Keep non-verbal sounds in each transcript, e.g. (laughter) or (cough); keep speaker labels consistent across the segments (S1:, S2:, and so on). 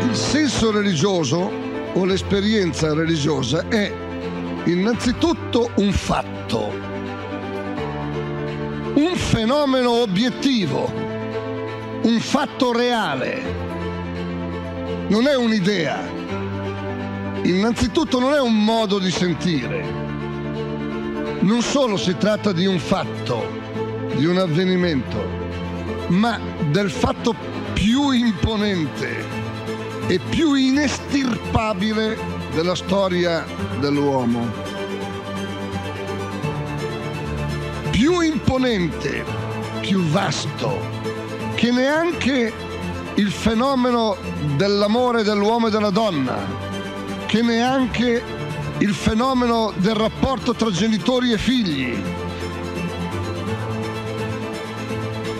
S1: Il senso religioso o l'esperienza religiosa è innanzitutto un fatto, un fenomeno obiettivo, un fatto reale, non è un'idea, innanzitutto non è un modo di sentire non solo si tratta di un fatto, di un avvenimento, ma del fatto più imponente e più inestirpabile della storia dell'uomo. Più imponente, più vasto, che neanche il fenomeno dell'amore dell'uomo e della donna, che neanche il fenomeno del rapporto tra genitori e figli,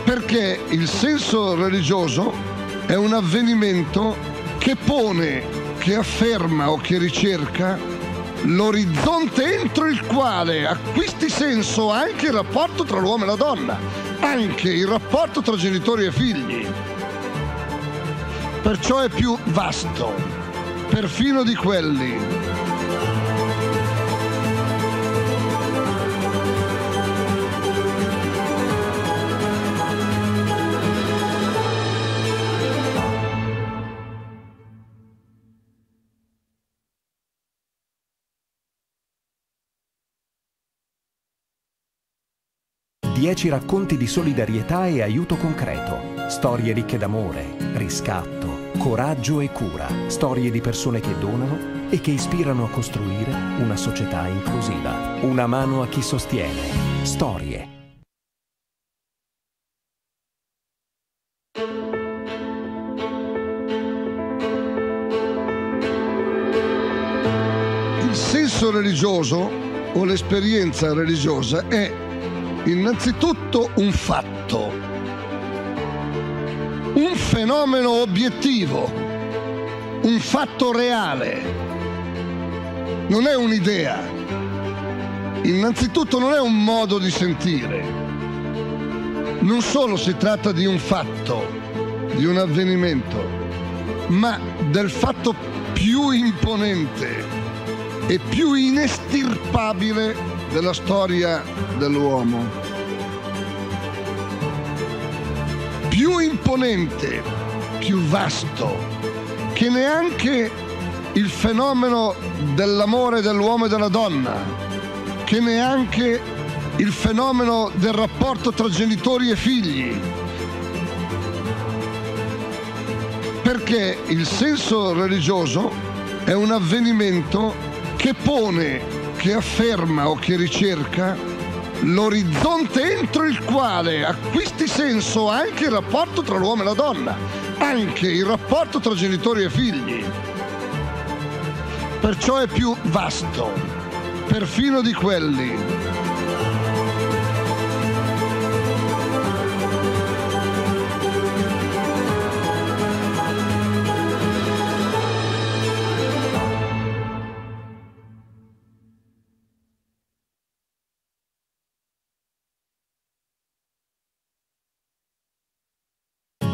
S1: perché il senso religioso è un avvenimento che pone, che afferma o che ricerca l'orizzonte entro il quale acquisti senso anche il rapporto tra l'uomo e la donna, anche il rapporto tra genitori e figli. Perciò è più vasto, perfino di quelli
S2: 10 racconti di solidarietà e aiuto concreto. Storie ricche d'amore, riscatto, coraggio e cura. Storie di persone che donano e che ispirano a costruire una società inclusiva. Una mano a chi sostiene. Storie.
S1: Il senso religioso o l'esperienza religiosa è Innanzitutto un fatto, un fenomeno obiettivo, un fatto reale, non è un'idea. Innanzitutto non è un modo di sentire. Non solo si tratta di un fatto, di un avvenimento, ma del fatto più imponente e più inestirpabile della storia dell'uomo. Più imponente, più vasto, che neanche il fenomeno dell'amore dell'uomo e della donna, che neanche il fenomeno del rapporto tra genitori e figli. Perché il senso religioso è un avvenimento che pone che afferma o che ricerca l'orizzonte entro il quale acquisti senso anche il rapporto tra l'uomo e la donna, anche il rapporto tra genitori e figli. Perciò è più vasto, perfino di quelli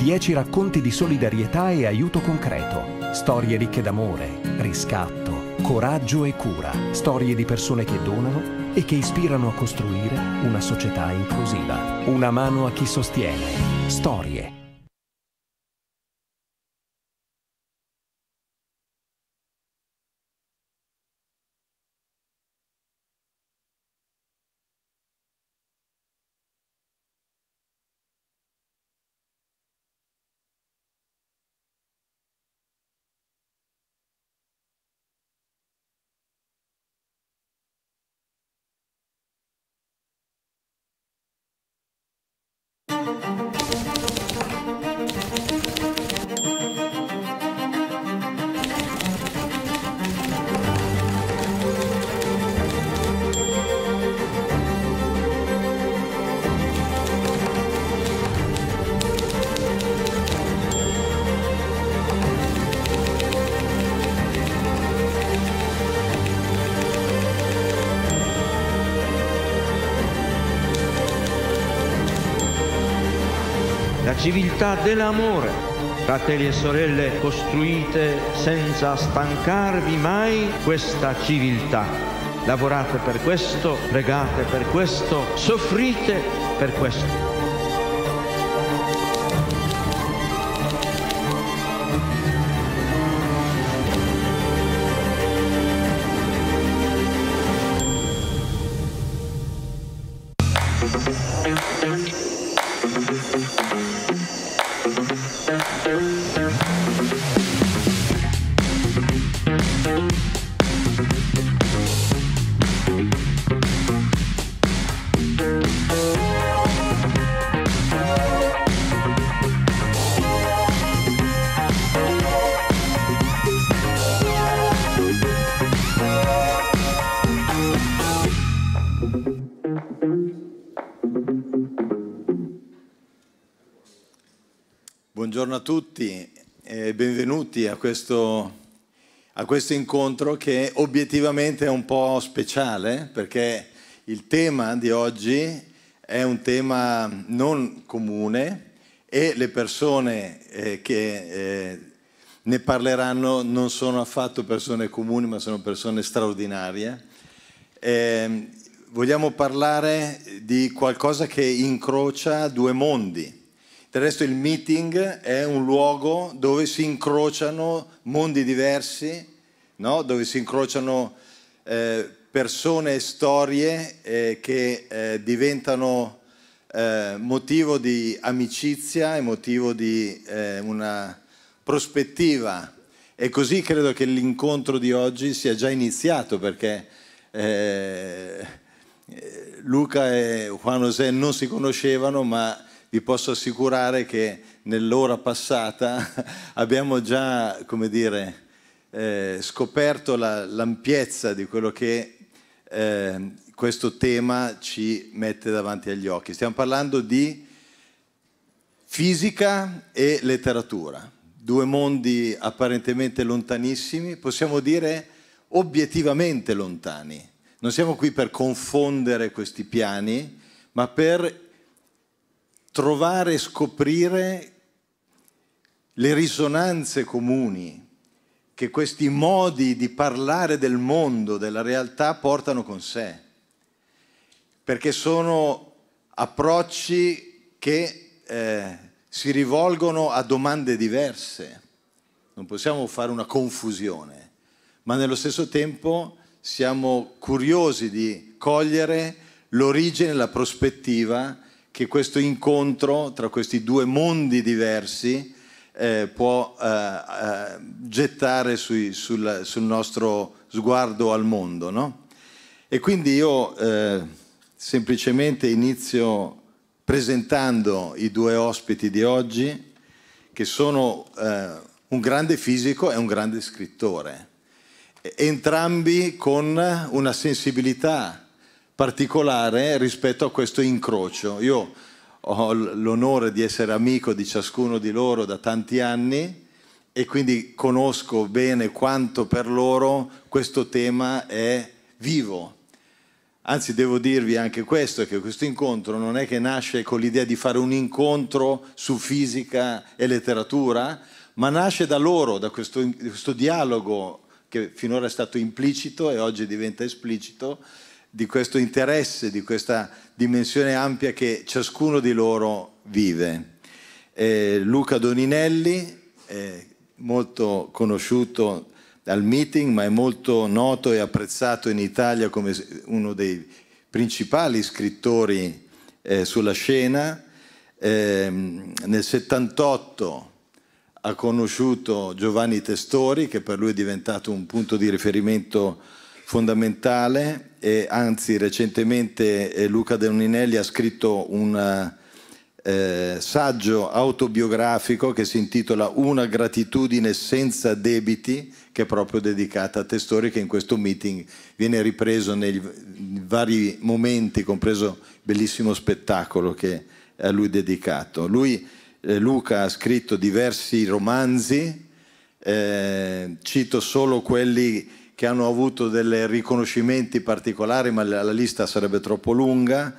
S2: 10 racconti di solidarietà e aiuto concreto, storie ricche d'amore, riscatto, coraggio e cura, storie di persone che donano e che ispirano a costruire una società inclusiva. Una mano a chi sostiene. Storie
S3: civiltà dell'amore. Fratelli e sorelle, costruite senza stancarvi mai questa civiltà. Lavorate per questo, pregate per questo, soffrite per questo.
S4: buongiorno a tutti e benvenuti a questo, a questo, incontro che obiettivamente è un po' speciale perché il tema di oggi è un tema non comune e le persone eh, che eh, ne parleranno non sono affatto persone comuni ma sono persone straordinarie. Eh, vogliamo parlare di qualcosa che incrocia due mondi del resto il meeting è un luogo dove si incrociano mondi diversi, no? dove si incrociano eh, persone e storie eh, che eh, diventano eh, motivo di amicizia e motivo di eh, una prospettiva. E così credo che l'incontro di oggi sia già iniziato perché eh, Luca e Juan José non si conoscevano ma vi posso assicurare che nell'ora passata (laughs) abbiamo già, come dire, eh, scoperto la, l'ampiezza di quello che eh, questo tema ci mette davanti agli occhi. Stiamo parlando di fisica e letteratura, due mondi apparentemente lontanissimi, possiamo dire obiettivamente lontani. Non siamo qui per confondere questi piani, ma per trovare e scoprire le risonanze comuni che questi modi di parlare del mondo, della realtà portano con sé, perché sono approcci che eh, si rivolgono a domande diverse. Non possiamo fare una confusione, ma nello stesso tempo siamo curiosi di cogliere l'origine, la prospettiva che questo incontro tra questi due mondi diversi eh, può eh, eh, gettare sui, sul, sul, nostro sguardo al mondo. No? E quindi io eh, semplicemente inizio presentando i due ospiti di oggi, che sono eh, un grande fisico e un grande scrittore, entrambi con una sensibilità particolare rispetto a questo incrocio. Io ho l'onore di essere amico di ciascuno di loro da tanti anni e quindi conosco bene quanto per loro questo tema è vivo. Anzi, devo dirvi anche questo, che questo incontro non è che nasce con l'idea di fare un incontro su fisica e letteratura, ma nasce da loro, da questo, questo dialogo che finora è stato implicito e oggi diventa esplicito, di questo interesse, di questa dimensione ampia che ciascuno di loro vive. Eh, Luca Doninelli, eh, molto conosciuto al meeting, ma è molto noto e apprezzato in Italia come uno dei principali scrittori eh, sulla scena. Eh, nel 78 ha conosciuto Giovanni Testori, che per lui è diventato un punto di riferimento fondamentale e anzi recentemente eh, Luca De Deoninelli ha scritto un eh, saggio autobiografico che si intitola Una gratitudine senza debiti che è proprio dedicata a Testori che in questo meeting viene ripreso nei vari momenti compreso il bellissimo spettacolo che è a lui dedicato. Lui, eh, Luca ha scritto diversi romanzi eh, cito solo quelli che hanno avuto dei riconoscimenti particolari, ma la, lista sarebbe troppo lunga,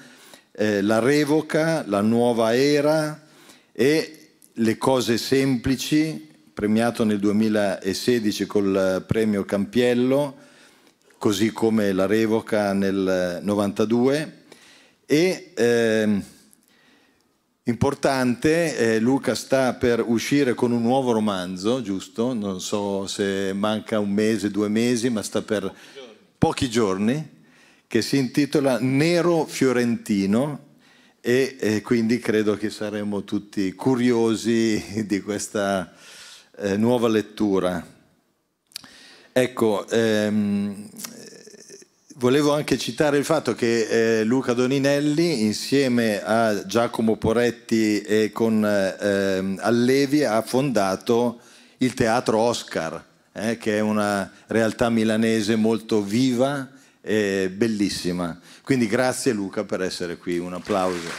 S4: eh, la revoca, la nuova era e le cose semplici, premiato nel 2016 col eh, premio Campiello, così come la revoca nel 92 e... Eh, importante, eh, Luca sta per uscire con un nuovo romanzo, giusto? Non so se manca un mese, due mesi, ma sta per pochi giorni, che si intitola Nero Fiorentino e, e, eh, quindi credo che saremo tutti curiosi (laughs) di questa eh, nuova lettura. Ecco, ehm, Volevo anche citare il fatto che eh, Luca Doninelli insieme a Giacomo Poretti e con eh, Allevi ha fondato il Teatro Oscar, eh, che è una realtà milanese molto viva e bellissima. Quindi grazie Luca per essere qui, un applauso. (laughs)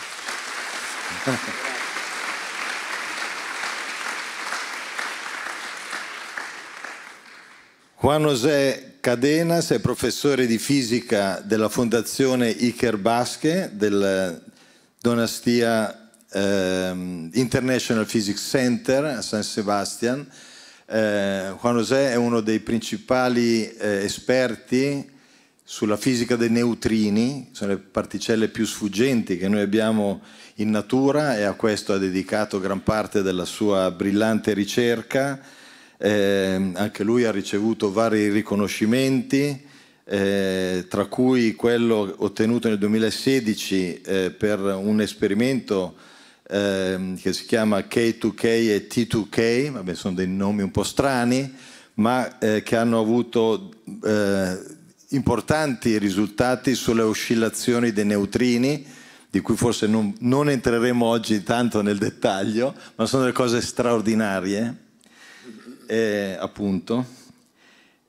S4: Juan José Cadenas è professore di fisica della Fondazione Iker Basche del Donastia eh, International Physics Center a San Sebastian. Eh, Juan José è uno dei principali eh, esperti sulla fisica dei neutrini, sono le particelle più sfuggenti che noi abbiamo in natura e a questo ha dedicato gran parte della sua brillante ricerca eh, anche lui ha ricevuto vari riconoscimenti, eh, tra cui quello ottenuto nel 2016 eh, per un esperimento ehm, che si chiama K2K e T2K, vabbè, sono dei nomi un po' strani, ma eh, che hanno avuto eh, importanti risultati sulle oscillazioni dei neutrini, di cui forse non, non entreremo oggi tanto nel dettaglio, ma sono delle cose straordinarie eh, appunto,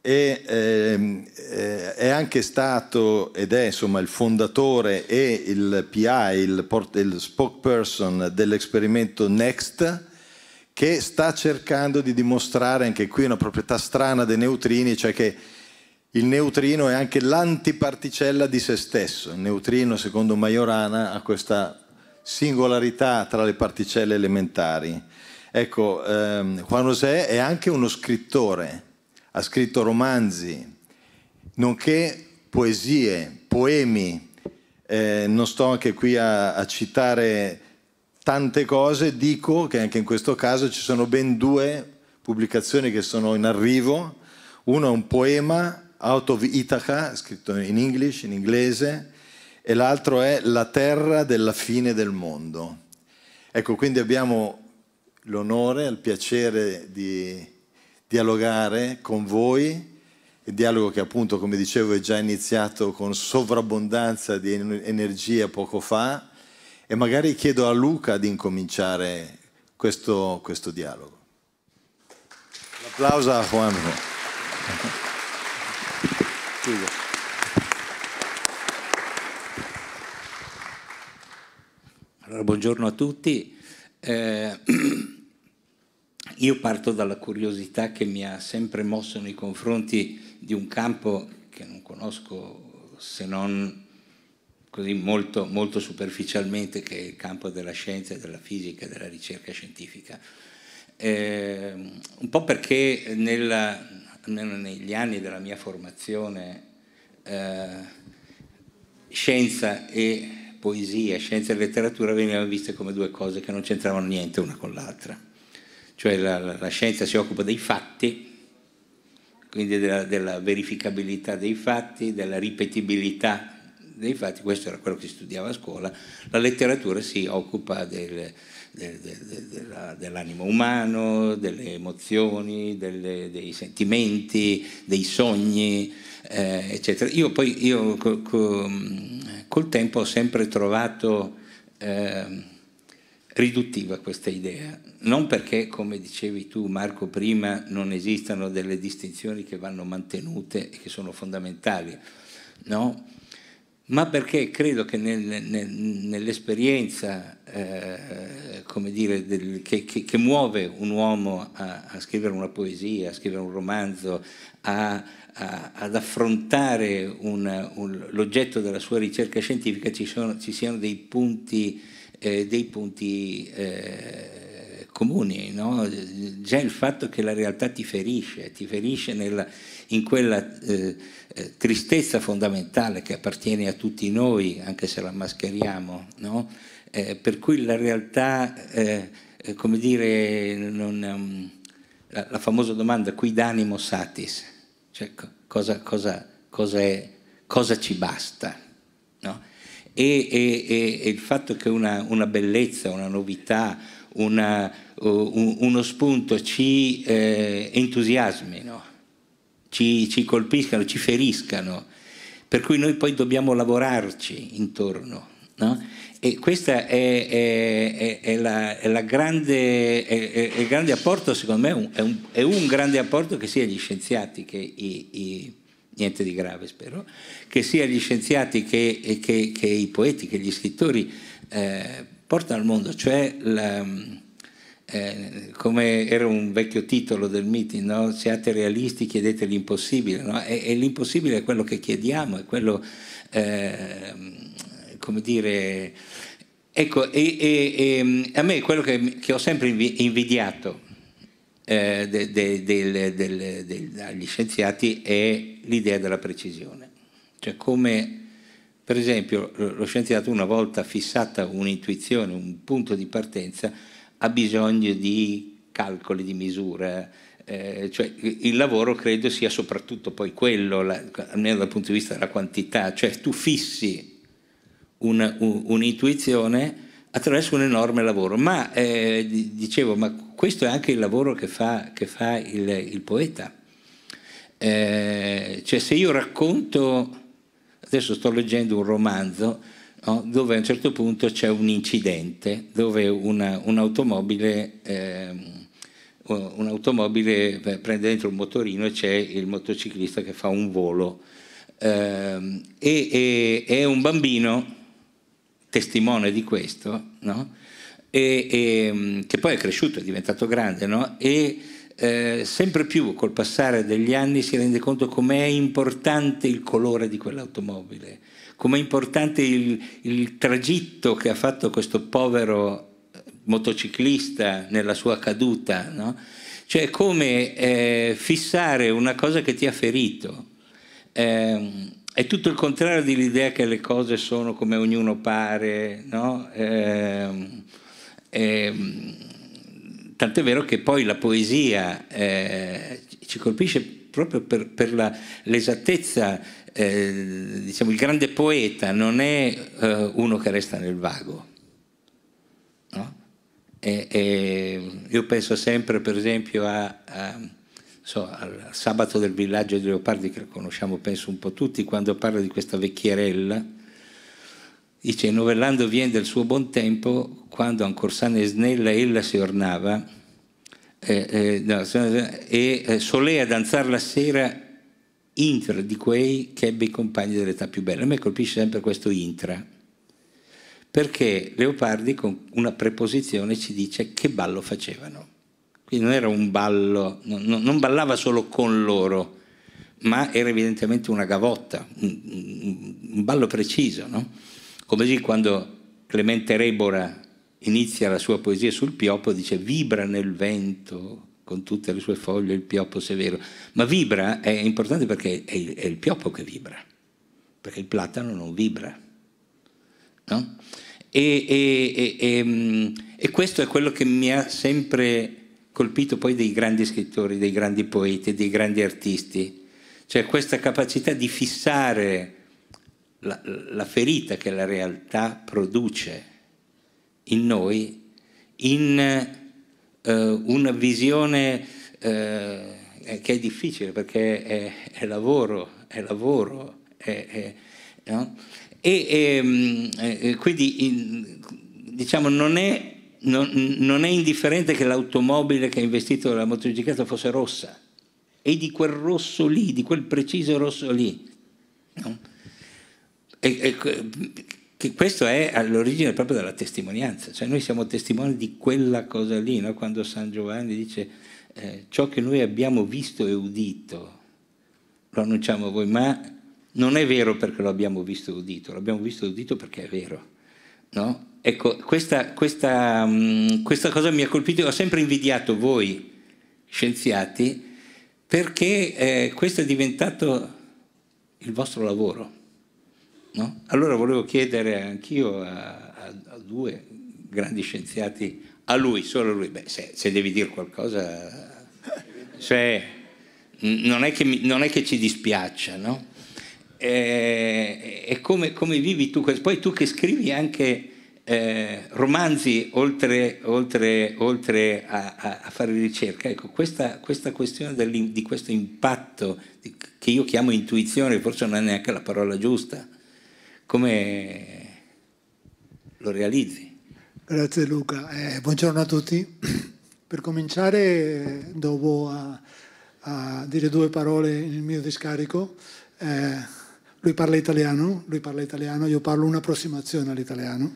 S4: e, ehm, eh, è anche stato ed è insomma il fondatore e il PI, il, port- il spokesperson dell'esperimento NEXT, che sta cercando di dimostrare anche qui una proprietà strana dei neutrini, cioè che il neutrino è anche l'antiparticella di se stesso. Il neutrino, secondo Majorana, ha questa singolarità tra le particelle elementari. Ecco, ehm, Juan José è anche uno scrittore, ha scritto romanzi, nonché poesie, poemi. Eh, non sto anche qui a, a citare tante cose, dico che anche in questo caso ci sono ben due pubblicazioni che sono in arrivo. Uno è un poema, Out of Ithaca, scritto in English, in inglese, e l'altro è La terra della fine del mondo. Ecco, quindi abbiamo l'onore, il piacere di dialogare con voi, il dialogo che appunto, come dicevo, è già iniziato con sovrabbondanza di energia poco fa e magari chiedo a Luca di incominciare questo, questo dialogo. applauso a Juanjo.
S3: Allora, buongiorno a tutti. Eh, (clears throat) io parto dalla curiosità che mi ha sempre mosso nei confronti di un campo che non conosco se non così molto, molto superficialmente, che è il campo della scienza, della fisica, della ricerca scientifica. Eh, un po' perché nella, negli anni della mia formazione eh, scienza e poesia, scienza e letteratura venivano viste come due cose che non c'entravano niente una con l'altra. Cioè la, la, la scienza si occupa dei fatti, quindi della, della, verificabilità dei fatti, della ripetibilità dei fatti, questo era quello che si studiava a scuola, la letteratura si occupa del, del, del, dell'animo umano, delle emozioni, delle, dei sentimenti, dei sogni, eh, eccetera. Io poi, io, co, co, col tempo ho sempre trovato eh, riduttiva questa idea, non perché, come dicevi tu Marco prima, non esistano delle distinzioni che vanno mantenute e che sono fondamentali, no? ma perché credo che nel, nel, nell'esperienza eh, dire, del, che, che, che, muove un uomo a, a, scrivere una poesia, a scrivere un romanzo, a, a, ad affrontare un, un, l'oggetto della sua ricerca scientifica ci, sono, ci siano dei punti, eh, dei punti eh, comuni, no? già il fatto che la realtà ti ferisce, ti ferisce nella, in quella eh, eh, tristezza fondamentale che appartiene a tutti noi, anche se la mascheriamo, no? eh, per cui la realtà, eh, eh come dire, non, ehm, la, la, famosa domanda qui d'animo satis, cioè cosa, cosa, cosa, è, cosa ci basta? No? E, e, e, il fatto che una, una bellezza, una novità, una, eh, uno spunto, ci eh, entusiasmino, ci, ci colpiscano, ci feriscano, per cui noi poi dobbiamo lavorarci intorno. No? E questo è, è, è, è, il grande apporto, secondo me, un, un, è un, grande apporto che sia gli scienziati che i, i niente di grave spero, che sia gli scienziati che, che, che i poeti, che gli scrittori eh, portano al mondo, cioè la, eh, come era un vecchio titolo del meeting, no? siate realisti, chiedete l'impossibile, no? e, e, l'impossibile è quello che chiediamo, è quello, eh, come dire, ecco, e, e, a me è quello che, che ho sempre invidiato eh, dagli scienziati è l'idea della precisione, cioè come per esempio lo scienziato una volta fissata un'intuizione, un punto di partenza, ha bisogno di calcoli, di misure. Eh, cioè, il lavoro credo sia soprattutto poi quello, la, almeno dal punto di vista della quantità, cioè tu fissi una, un, un'intuizione attraverso un enorme lavoro. Ma eh, dicevo, ma questo è anche il lavoro che fa, che fa il, il, poeta. Eh, cioè se io racconto, adesso sto leggendo un romanzo, no? dove a un certo punto c'è un incidente, dove una, un'automobile, ehm, un'automobile, prende dentro un motorino e c'è il motociclista che fa un volo. Ehm, e, e, un bambino testimone di questo, no? e, e, mm, che poi è cresciuto, è diventato grande, no? e eh, sempre più col passare degli anni si rende conto com'è importante il colore di quell'automobile com'è importante il, il tragitto che ha fatto questo povero eh, motociclista nella sua caduta, no? cioè come eh, fissare una cosa che ti ha ferito. Eh, è tutto il contrario dell'idea che le cose sono come ognuno pare, no? eh, tant'è vero che poi la poesia eh, ci colpisce proprio per, per la, l'esattezza eh, diciamo, il grande poeta non è eh, uno che resta nel vago. No? E, e io penso sempre, per esempio, a, a, so, al sabato del villaggio di Leopardi, che conosciamo penso un po' tutti, quando parla di questa vecchierella, dice: Novellando viene del suo buon tempo, quando ancora sana e snella ella si ornava, e, eh, e, eh, no, e solea danzare la sera intra di quei che ebbe i compagni dell'età più bella. A me colpisce sempre questo intra, perché Leopardi con una preposizione ci dice che ballo facevano. Quindi non era un ballo, non, non ballava solo con loro, ma era evidentemente una gavotta, un, un ballo preciso. No? Come sì quando Clemente Rebora inizia la sua poesia sul pioppo, dice vibra nel vento, con tutte le sue foglie, il pioppo severo. Ma vibra è importante perché è il, è il pioppo che vibra, perché il platano non vibra. No? E, e, e, e, questo è quello che mi ha sempre colpito poi dei grandi scrittori, dei grandi poeti, dei grandi artisti, cioè questa capacità di fissare la, la ferita che la realtà produce in noi in eh, una visione eh, eh, che è difficile perché è, è lavoro, è lavoro. È, è, no? E, e ehm, quindi diciamo non è, non, non è, indifferente che l'automobile che ha investito la motocicletta fosse rossa. E di quel rosso lì, di quel preciso rosso lì. No? E, e, che questo è all'origine proprio della testimonianza, cioè noi siamo testimoni di quella cosa lì, no? quando San Giovanni dice eh, ciò che noi abbiamo visto e udito, lo annunciamo a voi, ma non è vero perché lo abbiamo visto e udito, l'abbiamo visto e udito perché è vero. No? Ecco, questa, questa, mh, mm, questa cosa mi ha colpito, ho sempre invidiato voi scienziati perché eh, questo è diventato il vostro lavoro No? Allora volevo chiedere anch'io a, a, a, due grandi scienziati, a lui, solo a lui, Beh, se, se, devi dire qualcosa, cioè, non, è che, non, è che ci dispiaccia, no? E, e come, come, vivi tu? Poi tu che scrivi anche eh, romanzi oltre, oltre, oltre a, a, fare ricerca, ecco, questa, questa questione di questo impatto, che io chiamo intuizione, forse non è neanche la parola giusta, come lo realizzi.
S5: Grazie Luca, eh, buongiorno a tutti. (clears throat) Per cominciare dopo a, a dire due parole nel mio discarico. Eh, lui parla italiano, lui parla italiano, io parlo un'approssimazione all'italiano.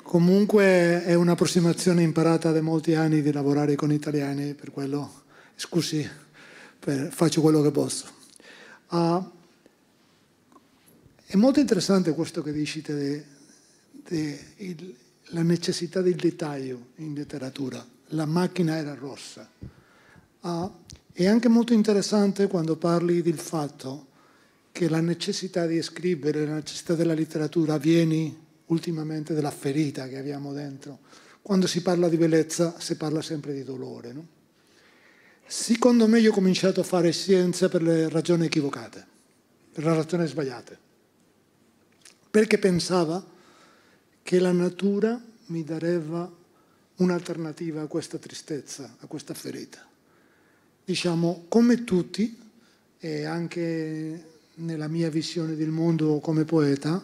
S5: Comunque è un'approssimazione imparata da molti anni di lavorare con italiani, per quello, scusi, per, faccio quello che posso. Uh, è molto interessante questo che dici te, te il, la necessità del dettaglio in letteratura. La macchina era rossa. Ah, è anche molto interessante quando parli del fatto che la necessità di scrivere, la necessità della letteratura viene ultimamente dalla ferita che abbiamo dentro. Quando si parla di bellezza si parla sempre di dolore. No? Secondo me io ho cominciato a fare scienza per le ragioni equivocate, per le ragioni sbagliate perché pensava che la natura mi darebbe un'alternativa a questa tristezza, a questa ferita. Diciamo, come tutti, e anche nella mia visione del mondo come poeta,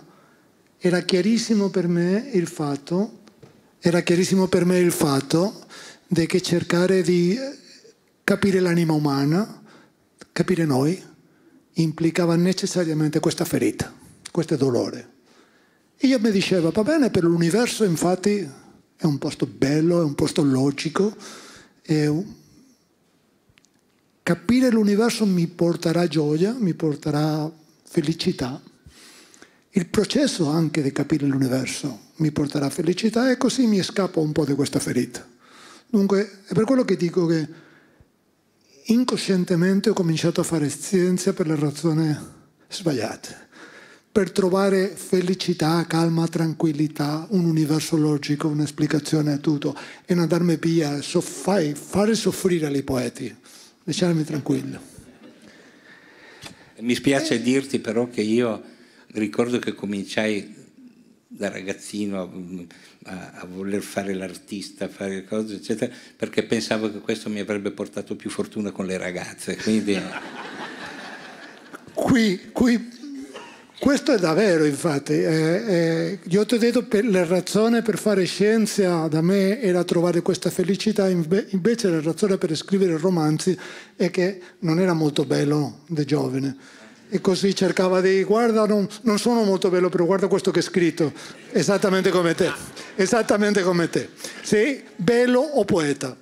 S5: era chiarissimo per me il fatto, era chiarissimo per me il fatto di che cercare di capire l'anima umana, capire noi, implicava necessariamente questa ferita, questo dolore. E io mi dicevo, va bene, per l'universo infatti è un posto bello, è un posto logico, un... capire l'universo mi porterà gioia, mi porterà felicità. Il processo anche di capire l'universo mi porterà felicità e così mi scappo un po' di questa ferita. Dunque, è per quello che dico che incoscientemente ho cominciato a fare scienza per le ragioni sbagliate per trovare felicità, calma, tranquillità, un universo logico, un'esplicazione a tutto e non darmi via, soffai, fare soffrire i poeti, lasciarmi tranquillo.
S3: Mi spiace eh. dirti però che io ricordo che cominciai da ragazzino mm, a, a, voler fare l'artista, fare cose, eccetera, perché pensavo che questo mi avrebbe portato più fortuna con le ragazze. Quindi...
S5: qui, qui questo è davvero, infatti. Eh, eh, io ti ho detto che la ragione per fare scienza da me era trovare questa felicità, invece la ragione per scrivere romanzi è che non era molto bello da giovane. E così cercava di, guarda, non, non, sono molto bello, però guarda questo che ho scritto, esattamente come te, esattamente come te. Sei bello o poeta?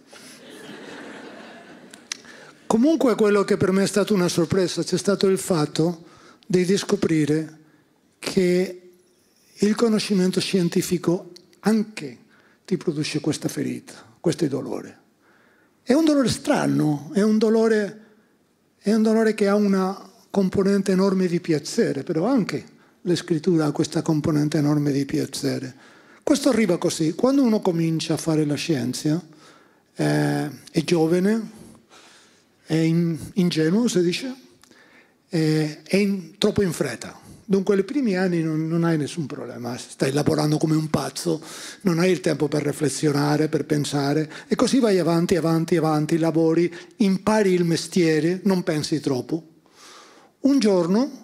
S5: Comunque quello che per me è stato una sorpresa c'è stato il fatto di riscoprire che il conoscimento scientifico anche ti produce questa ferita, questo dolore. È un dolore strano, è un dolore, è un dolore che ha una componente enorme di piacere, però anche l'escrittura ha questa componente enorme di piacere. Questo arriva così, quando uno comincia a fare la scienza, eh, è giovane, è in, ingenuo, si dice, eh, è in, troppo in fretta. Dunque, nei primi anni non, non, hai nessun problema, stai lavorando come un pazzo, non hai il tempo per riflessionare, per pensare e così vai avanti, avanti, avanti, lavori, impari il mestiere, non pensi troppo. Un giorno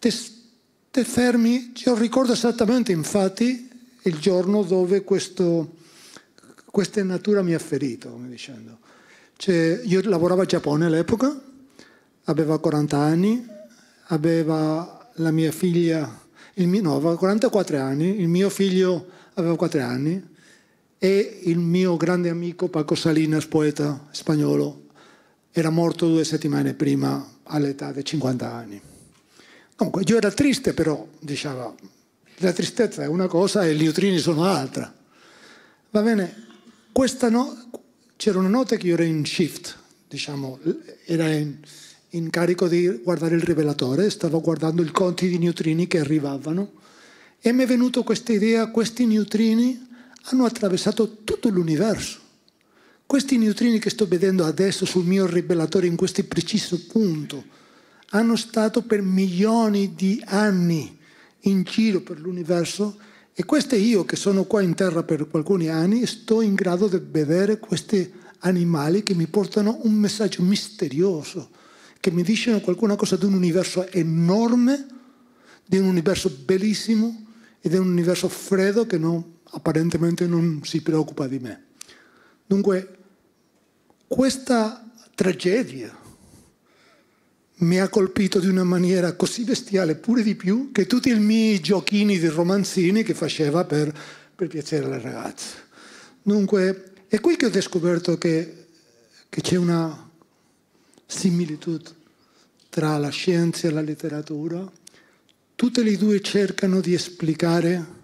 S5: ti fermi, io ricordo esattamente infatti il giorno dove questo, questa natura mi ha ferito, dicendo. Cioè, io lavoravo a Giappone all'epoca aveva 40 anni, aveva la mia figlia, il mio, no, aveva 44 anni, il mio figlio aveva 4 anni e il mio grande amico Paco Salinas, poeta spagnolo, era morto due settimane prima all'età di 50 anni. Comunque, io ero triste però, diceva, la tristezza è una cosa e gli utrini sono altra. Va bene, questa no, c'era una nota che io ero in shift, diciamo, era in in carico di guardare il rivelatore, stavo guardando i conti di neutrini che arrivavano e mi è venuta questa idea, questi neutrini hanno attraversato tutto l'universo. Questi neutrini che sto vedendo adesso sul mio rivelatore in questo preciso punto hanno stato per milioni di anni in giro per l'universo e questo io che sono qua in terra per alcuni anni sto in grado di vedere questi animali che mi portano un messaggio misterioso che mi dicono qualcuna cosa di un universo enorme, di un universo bellissimo e di un universo freddo che non, apparentemente non si preoccupa di me. Dunque, questa tragedia mi ha colpito di una maniera così bestiale, pure di più, che tutti i miei giochini di romanzini che faceva per, per piacere alle ragazze. Dunque, è qui che ho scoperto che, che c'è una similitudine tra la scienza e la letteratura, tutte le due cercano di esplicare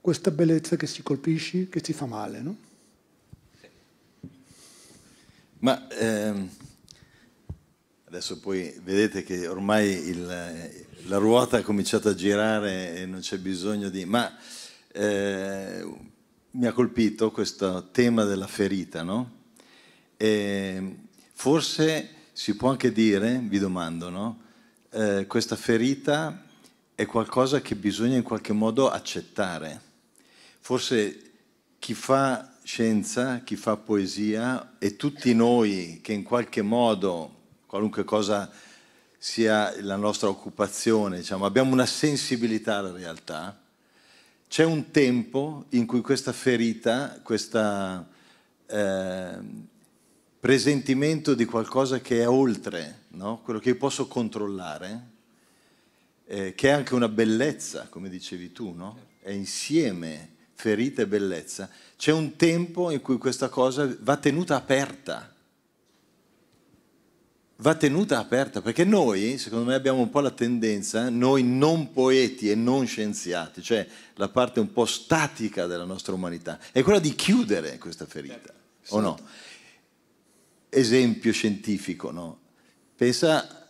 S5: questa bellezza che si colpisce, che ti fa male, no?
S4: Ma ehm, adesso poi vedete che ormai il, la ruota ha cominciato a girare e non c'è bisogno di... Ma eh, mi ha colpito questo tema della ferita, no? E ehm, forse si può anche dire, vi domando, no? eh, questa ferita è qualcosa che bisogna in qualche modo accettare. Forse chi fa scienza, chi fa poesia e tutti noi che in qualche modo, qualunque cosa sia la nostra occupazione, diciamo, abbiamo una sensibilità alla realtà, c'è un tempo in cui questa ferita, questa... Eh, presentimento di qualcosa che è oltre, no? quello che io posso controllare, eh, che è anche una bellezza, come dicevi tu, no? è insieme ferita e bellezza, c'è un tempo in cui questa cosa va tenuta aperta. Va tenuta aperta perché noi, secondo me, abbiamo un po' la tendenza, noi non poeti e non scienziati, cioè la parte un po' statica della nostra umanità, è quella di chiudere questa ferita, certo. o no? esempio scientifico, no? pensa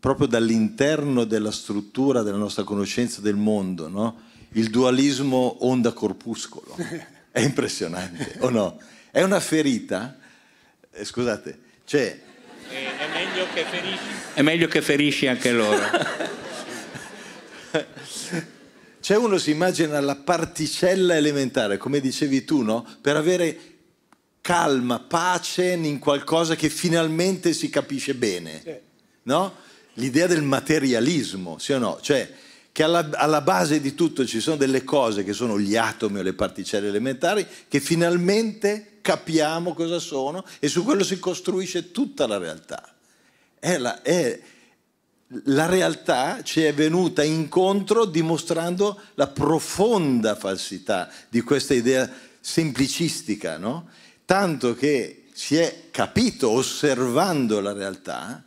S4: proprio dall'interno della struttura della nostra conoscenza del mondo, no? il dualismo onda-corpuscolo. È impressionante, o no? È una ferita, eh, scusate, cioè...
S3: Eh, è, meglio che ferisci.
S4: È meglio che ferisci anche loro. cioè uno si immagina la particella elementare, come dicevi tu, no? Per avere calma, pace in qualcosa che finalmente si capisce bene. Sì. No? L'idea del materialismo, sì o no? Cioè, che alla, alla, base di tutto ci sono delle cose che sono gli atomi o le particelle elementari che finalmente capiamo cosa sono e su quello si costruisce tutta la realtà. È la, è, la realtà ci è venuta incontro dimostrando la profonda falsità di questa idea semplicistica, no? tanto che si è capito osservando la realtà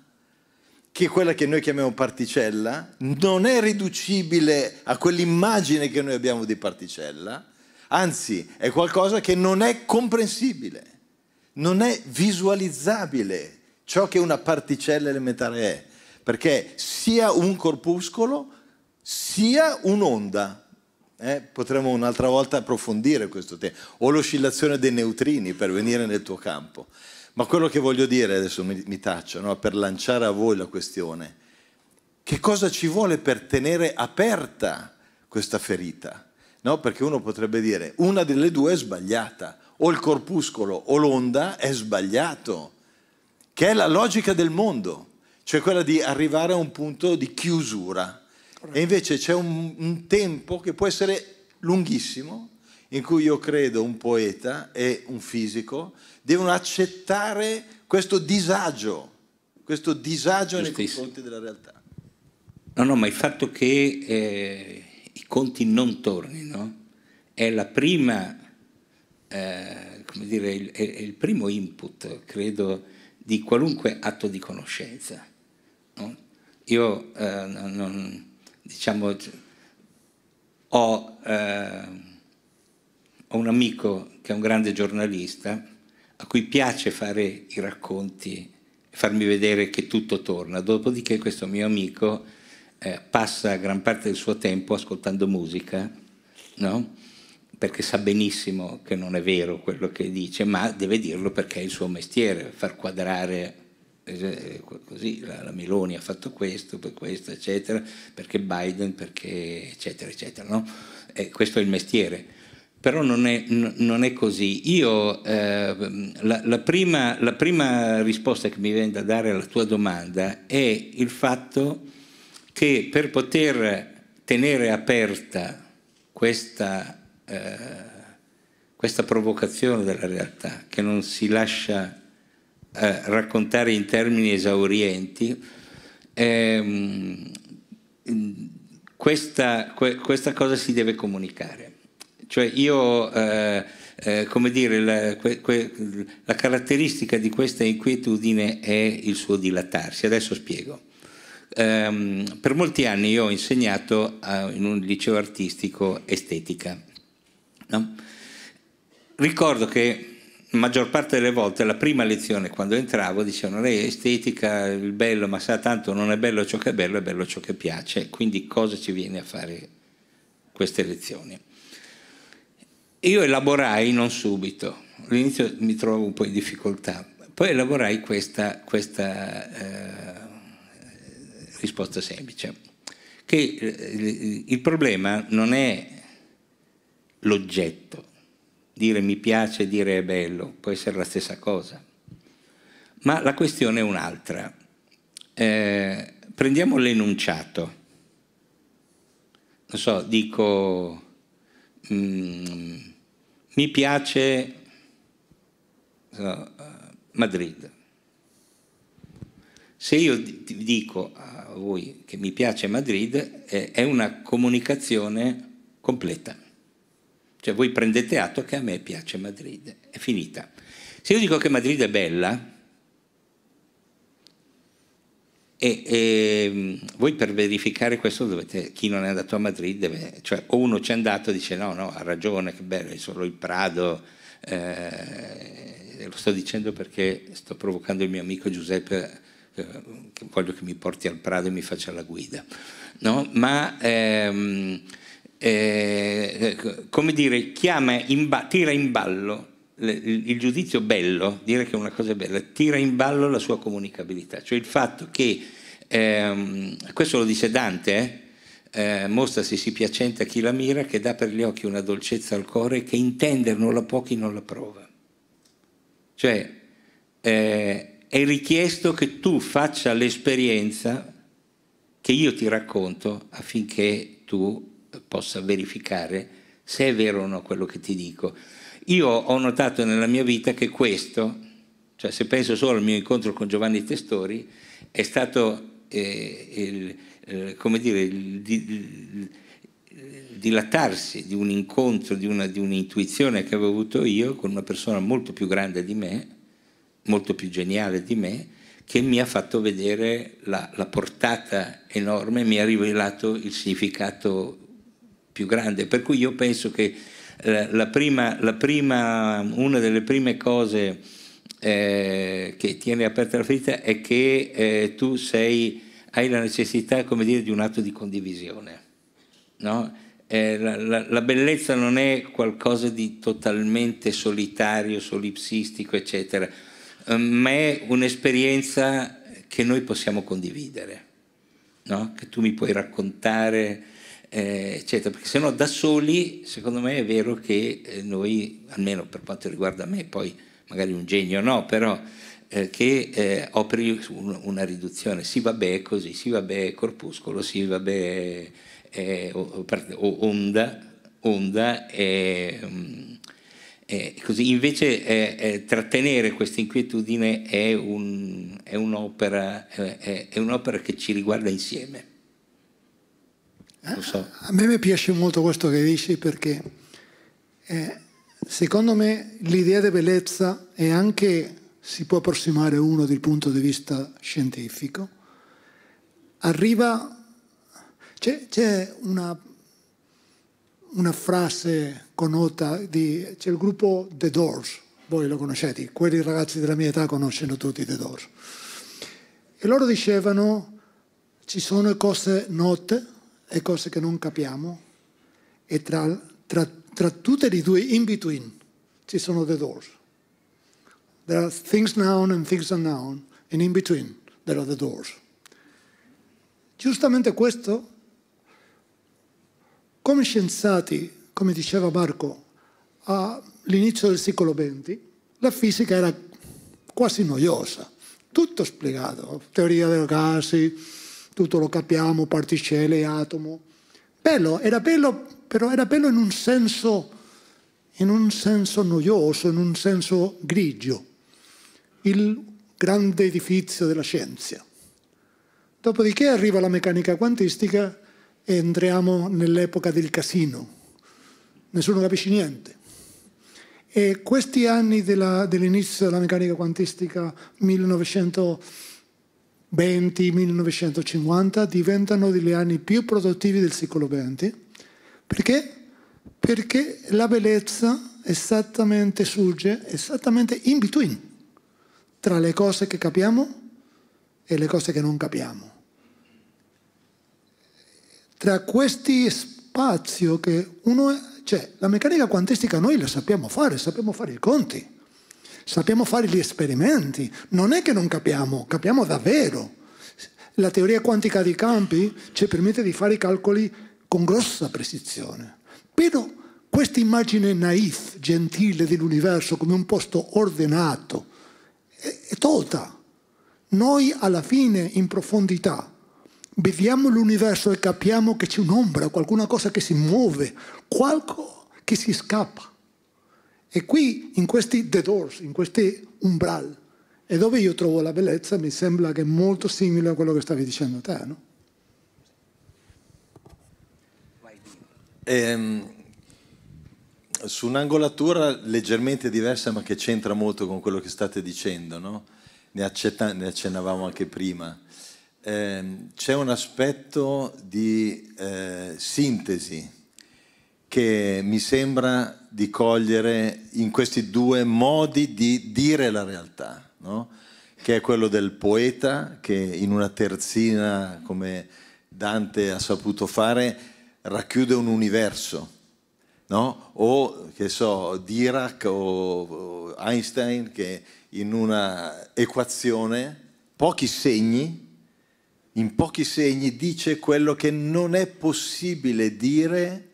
S4: che quella che noi chiamiamo particella non è riducibile a quell'immagine che noi abbiamo di particella, anzi è qualcosa che non è comprensibile, non è visualizzabile ciò che una particella elementare è, perché sia un corpuscolo sia un'onda eh, potremmo un'altra volta approfondire questo tema, o l'oscillazione dei neutrini per venire nel tuo campo. Ma quello che voglio dire, adesso mi, mi taccio, no? per lanciare a voi la questione, che cosa ci vuole per tenere aperta questa ferita? No? Perché uno potrebbe dire, una delle due è sbagliata, o il corpuscolo o l'onda è sbagliato, che è la logica del mondo, cioè quella di arrivare a un punto di chiusura e invece c'è un, un tempo che può essere lunghissimo in cui io credo un poeta e un fisico devono accettare questo disagio, questo
S3: disagio nei confronti della realtà. No, no, ma il fatto che eh, i conti non tornino è la prima, eh, come dire, il, è il primo input, credo, di qualunque atto di conoscenza. No? Io eh, non diciamo, ho, eh, ho un amico che è un grande giornalista a cui piace fare i racconti farmi vedere che tutto torna. Dopodiché questo mio amico eh, passa gran parte del suo tempo ascoltando musica, no? perché sa benissimo che non è vero quello che dice, ma deve dirlo perché è il suo mestiere, far quadrare cioè, eh, così la, la, Meloni ha fatto questo, per questo, eccetera, perché Biden, perché eccetera, eccetera. No? E eh, questo è il mestiere. Però non è, non è così. Io, eh, la, la, prima, la prima risposta che mi viene da dare alla tua domanda è il fatto che per poter tenere aperta questa, eh, questa provocazione della realtà, che non si lascia eh, raccontare in termini esaurienti, ehm, questa, que, questa, cosa si deve comunicare. Cioè io, eh, eh, come dire, la, que, que, la caratteristica di questa inquietudine è il suo dilatarsi. Adesso spiego. Um, per molti anni io ho insegnato a, eh, in un liceo artistico estetica. No? Ricordo che maggior parte delle volte la prima lezione quando entravo dicevano lei è estetica, il bello, ma sa tanto non è bello ciò che è bello, è bello ciò che piace, quindi cosa ci viene a fare queste lezioni? Io elaborai, non subito, all'inizio mi trovavo un po' in difficoltà, poi elaborai questa, questa eh, risposta semplice, che eh, il problema non è l'oggetto, dire mi piace, dire è bello, può essere la stessa cosa. Ma la questione è un'altra. Eh, prendiamo l'enunciato. Non so, dico, mm, mi piace so, eh, Madrid. Se io dico a voi che mi piace Madrid, eh, è una comunicazione completa cioè voi prendete atto che a me piace Madrid, è finita. Se io dico che Madrid è bella, e, e, ehm, voi per verificare questo dovete, chi non è andato a Madrid, deve, cioè o uno ci è andato e dice no, no, ha ragione, che bello, è solo il Prado, eh, lo sto dicendo perché sto provocando il mio amico Giuseppe, eh, che voglio che mi porti al Prado e mi faccia la guida, no? ma ehm, eh, come dire, chiama in ba- tira in ballo il giudizio bello, dire che una cosa è bella, tira in ballo la sua comunicabilità, cioè il fatto che, ehm, questo lo dice Dante, eh, eh, mostrasi si piacente a chi la mira, che dà per gli occhi una dolcezza al cuore, che intender non la può chi non la prova. Cioè, eh, è richiesto che tu faccia l'esperienza che io ti racconto affinché tu possa verificare se è vero o no quello che ti dico. Io ho notato nella mia vita che questo, cioè se penso solo al mio incontro con Giovanni Testori, è stato eh, il, eh, come dire, il, dilatarsi di un incontro, di, una, di un'intuizione che avevo avuto io con una persona molto più grande di me, molto più geniale di me, che mi ha fatto vedere la, la portata enorme, mi ha rivelato il significato più grande. Per cui io penso che eh, la prima, la prima, una delle prime cose eh, che tiene aperta la ferita è che eh, tu sei, hai la necessità come dire, di un atto di condivisione. No? Eh, la, la, la, bellezza non è qualcosa di totalmente solitario, solipsistico, eccetera, eh, ma è un'esperienza che noi possiamo condividere, no? che tu mi puoi raccontare, eh, eccetera, perché sennò da soli, secondo me è vero che eh, noi, almeno per quanto riguarda me, poi magari un genio no, però eh, che eh, operi un, una riduzione, sì vabbè è così, sì vabbè corpuscolo, sì vabbè o, o onda, onda eh, così invece eh, eh, trattenere questa inquietudine è, un, è, un'opera, eh, è, è un'opera che ci riguarda insieme. Eh? so.
S4: A me
S5: mi piace molto questo che dici perché eh, secondo me l'idea di bellezza è anche, si può approssimare uno dal punto di vista scientifico, arriva, c'è, c'è una, una, frase connota di, c'è il gruppo The Doors, voi lo conoscete, quelli ragazzi della mia età conoscono tutti The Doors. E loro dicevano ci sono cose note le cose che non capiamo e tra, tra, tra tutte le due in between ci sono the doors. There are things known and things unknown and in between there are the doors. Giustamente questo, come scienziati, come diceva Marco, all'inizio del secolo XX, la fisica era quasi noiosa, tutto spiegato, teoria dei gas, tutto lo capiamo, particelle, atomo. Bello, era bello, però era bello in un senso, in un senso noioso, in un senso grigio. Il grande edificio della scienza. Dopodiché arriva la meccanica quantistica e entriamo nell'epoca del casino. Nessuno capisce niente. E questi anni dell'inizio della meccanica quantistica, 1900... 20, 1950 diventano degli anni più produttivi del secolo XX. Perché? Perché la bellezza esattamente surge esattamente in between, tra le cose che capiamo e le cose che non capiamo. Tra questi spazi che uno... È, cioè, la meccanica quantistica noi la sappiamo fare, sappiamo fare i conti sappiamo fare gli esperimenti, non è che non capiamo, capiamo davvero. La teoria quantica dei campi ci permette di fare i calcoli con grossa precisione, però questa immagine naif, gentile dell'universo come un posto ordinato è tolta. Noi alla fine, in profondità, vediamo l'universo e capiamo che c'è un'ombra, qualcuna cosa che si muove, qualcosa che si scappa. E qui, in questi The Doors, in questi umbral, è dove io trovo la bellezza, mi sembra che è molto simile a quello che stavi dicendo te, no?
S4: Ehm, su un'angolatura leggermente diversa ma che c'entra molto con quello che state dicendo, no? ne, accetta- ne accennavamo anche prima, ehm, c'è un aspetto di eh, sintesi che mi sembra di cogliere in questi due modi di dire la realtà, no? che è quello del poeta che in una terzina come Dante ha saputo fare racchiude un universo, no? o che so, Dirac o Einstein che in una equazione, pochi segni, in pochi segni dice quello che non è possibile dire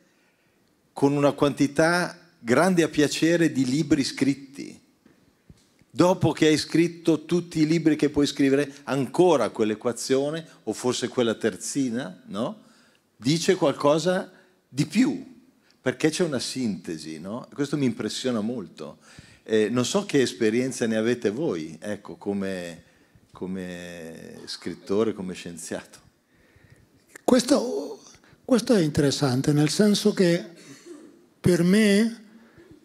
S4: con una quantità grande a piacere di libri scritti. Dopo che hai scritto tutti i libri che puoi scrivere, ancora quell'equazione, o forse quella terzina, no? dice qualcosa di più, perché c'è una sintesi, no? questo mi impressiona molto. Eh, non so che esperienza ne avete voi, ecco, come, come scrittore, come scienziato.
S5: Questo, questo è interessante, nel senso che per me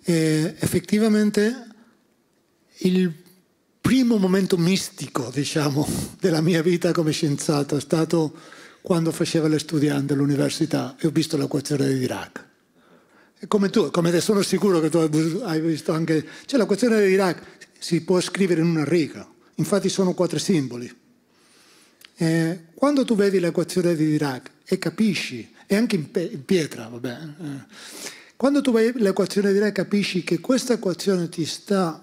S5: eh, effettivamente il primo momento mistico, diciamo, (laughs) della mia vita come scienziato è stato quando facevo le studiante all'università e ho visto l'acquazzera dell'Iraq. Come tu, come te sono sicuro che tu hai visto anche... Cioè l'acquazzera dell'Iraq si può scrivere in una riga, infatti sono quattro simboli. Eh, quando tu vedi l'acquazzera dell'Iraq e capisci, e anche in, pietra, vabbè, eh, quando tu vai l'equazione Re capisci che questa equazione ti sta,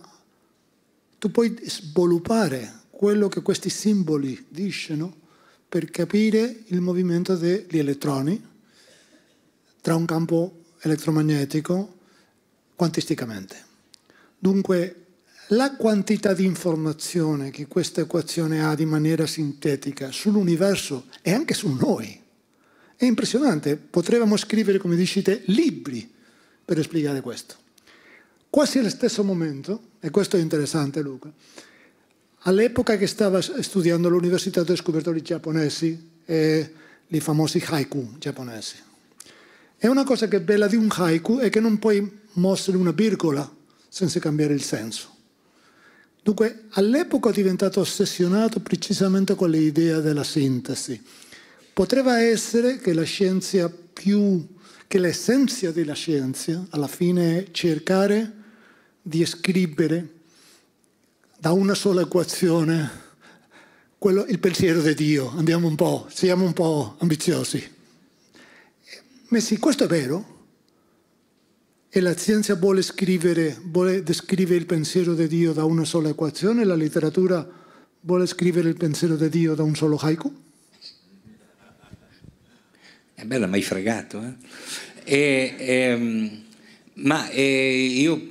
S5: tu puoi sviluppare quello che questi simboli dicono per capire il movimento degli elettroni tra un campo elettromagnetico quantisticamente. Dunque, la quantità di informazione che questa equazione ha di maniera sintetica sull'universo e anche su noi è impressionante. Potremmo scrivere, come dici te, libri per spiegare questo. Quasi allo stesso momento, e questo è interessante Luca, all'epoca che stava studiando all'università ho scoperto i giapponesi e i famosi haiku giapponesi. E una cosa che è bella di un haiku è che non puoi mostrare una virgola senza cambiare il senso. Dunque, all'epoca ho diventato ossessionato precisamente con l'idea della sintesi. Potrebbe essere che la scienza più che l'essenza della scienza alla fine è cercare di scrivere da una sola equazione quello, il pensiero di Dio. Andiamo un po', siamo un po' ambiziosi. Ma sì, questo è vero. E la scienza vuole scrivere, vuole descrivere il pensiero di Dio da una sola equazione, la letteratura vuole scrivere il pensiero di Dio da un
S3: solo haiku è bella, mai fregato. Eh? E, e, ehm, ma e io,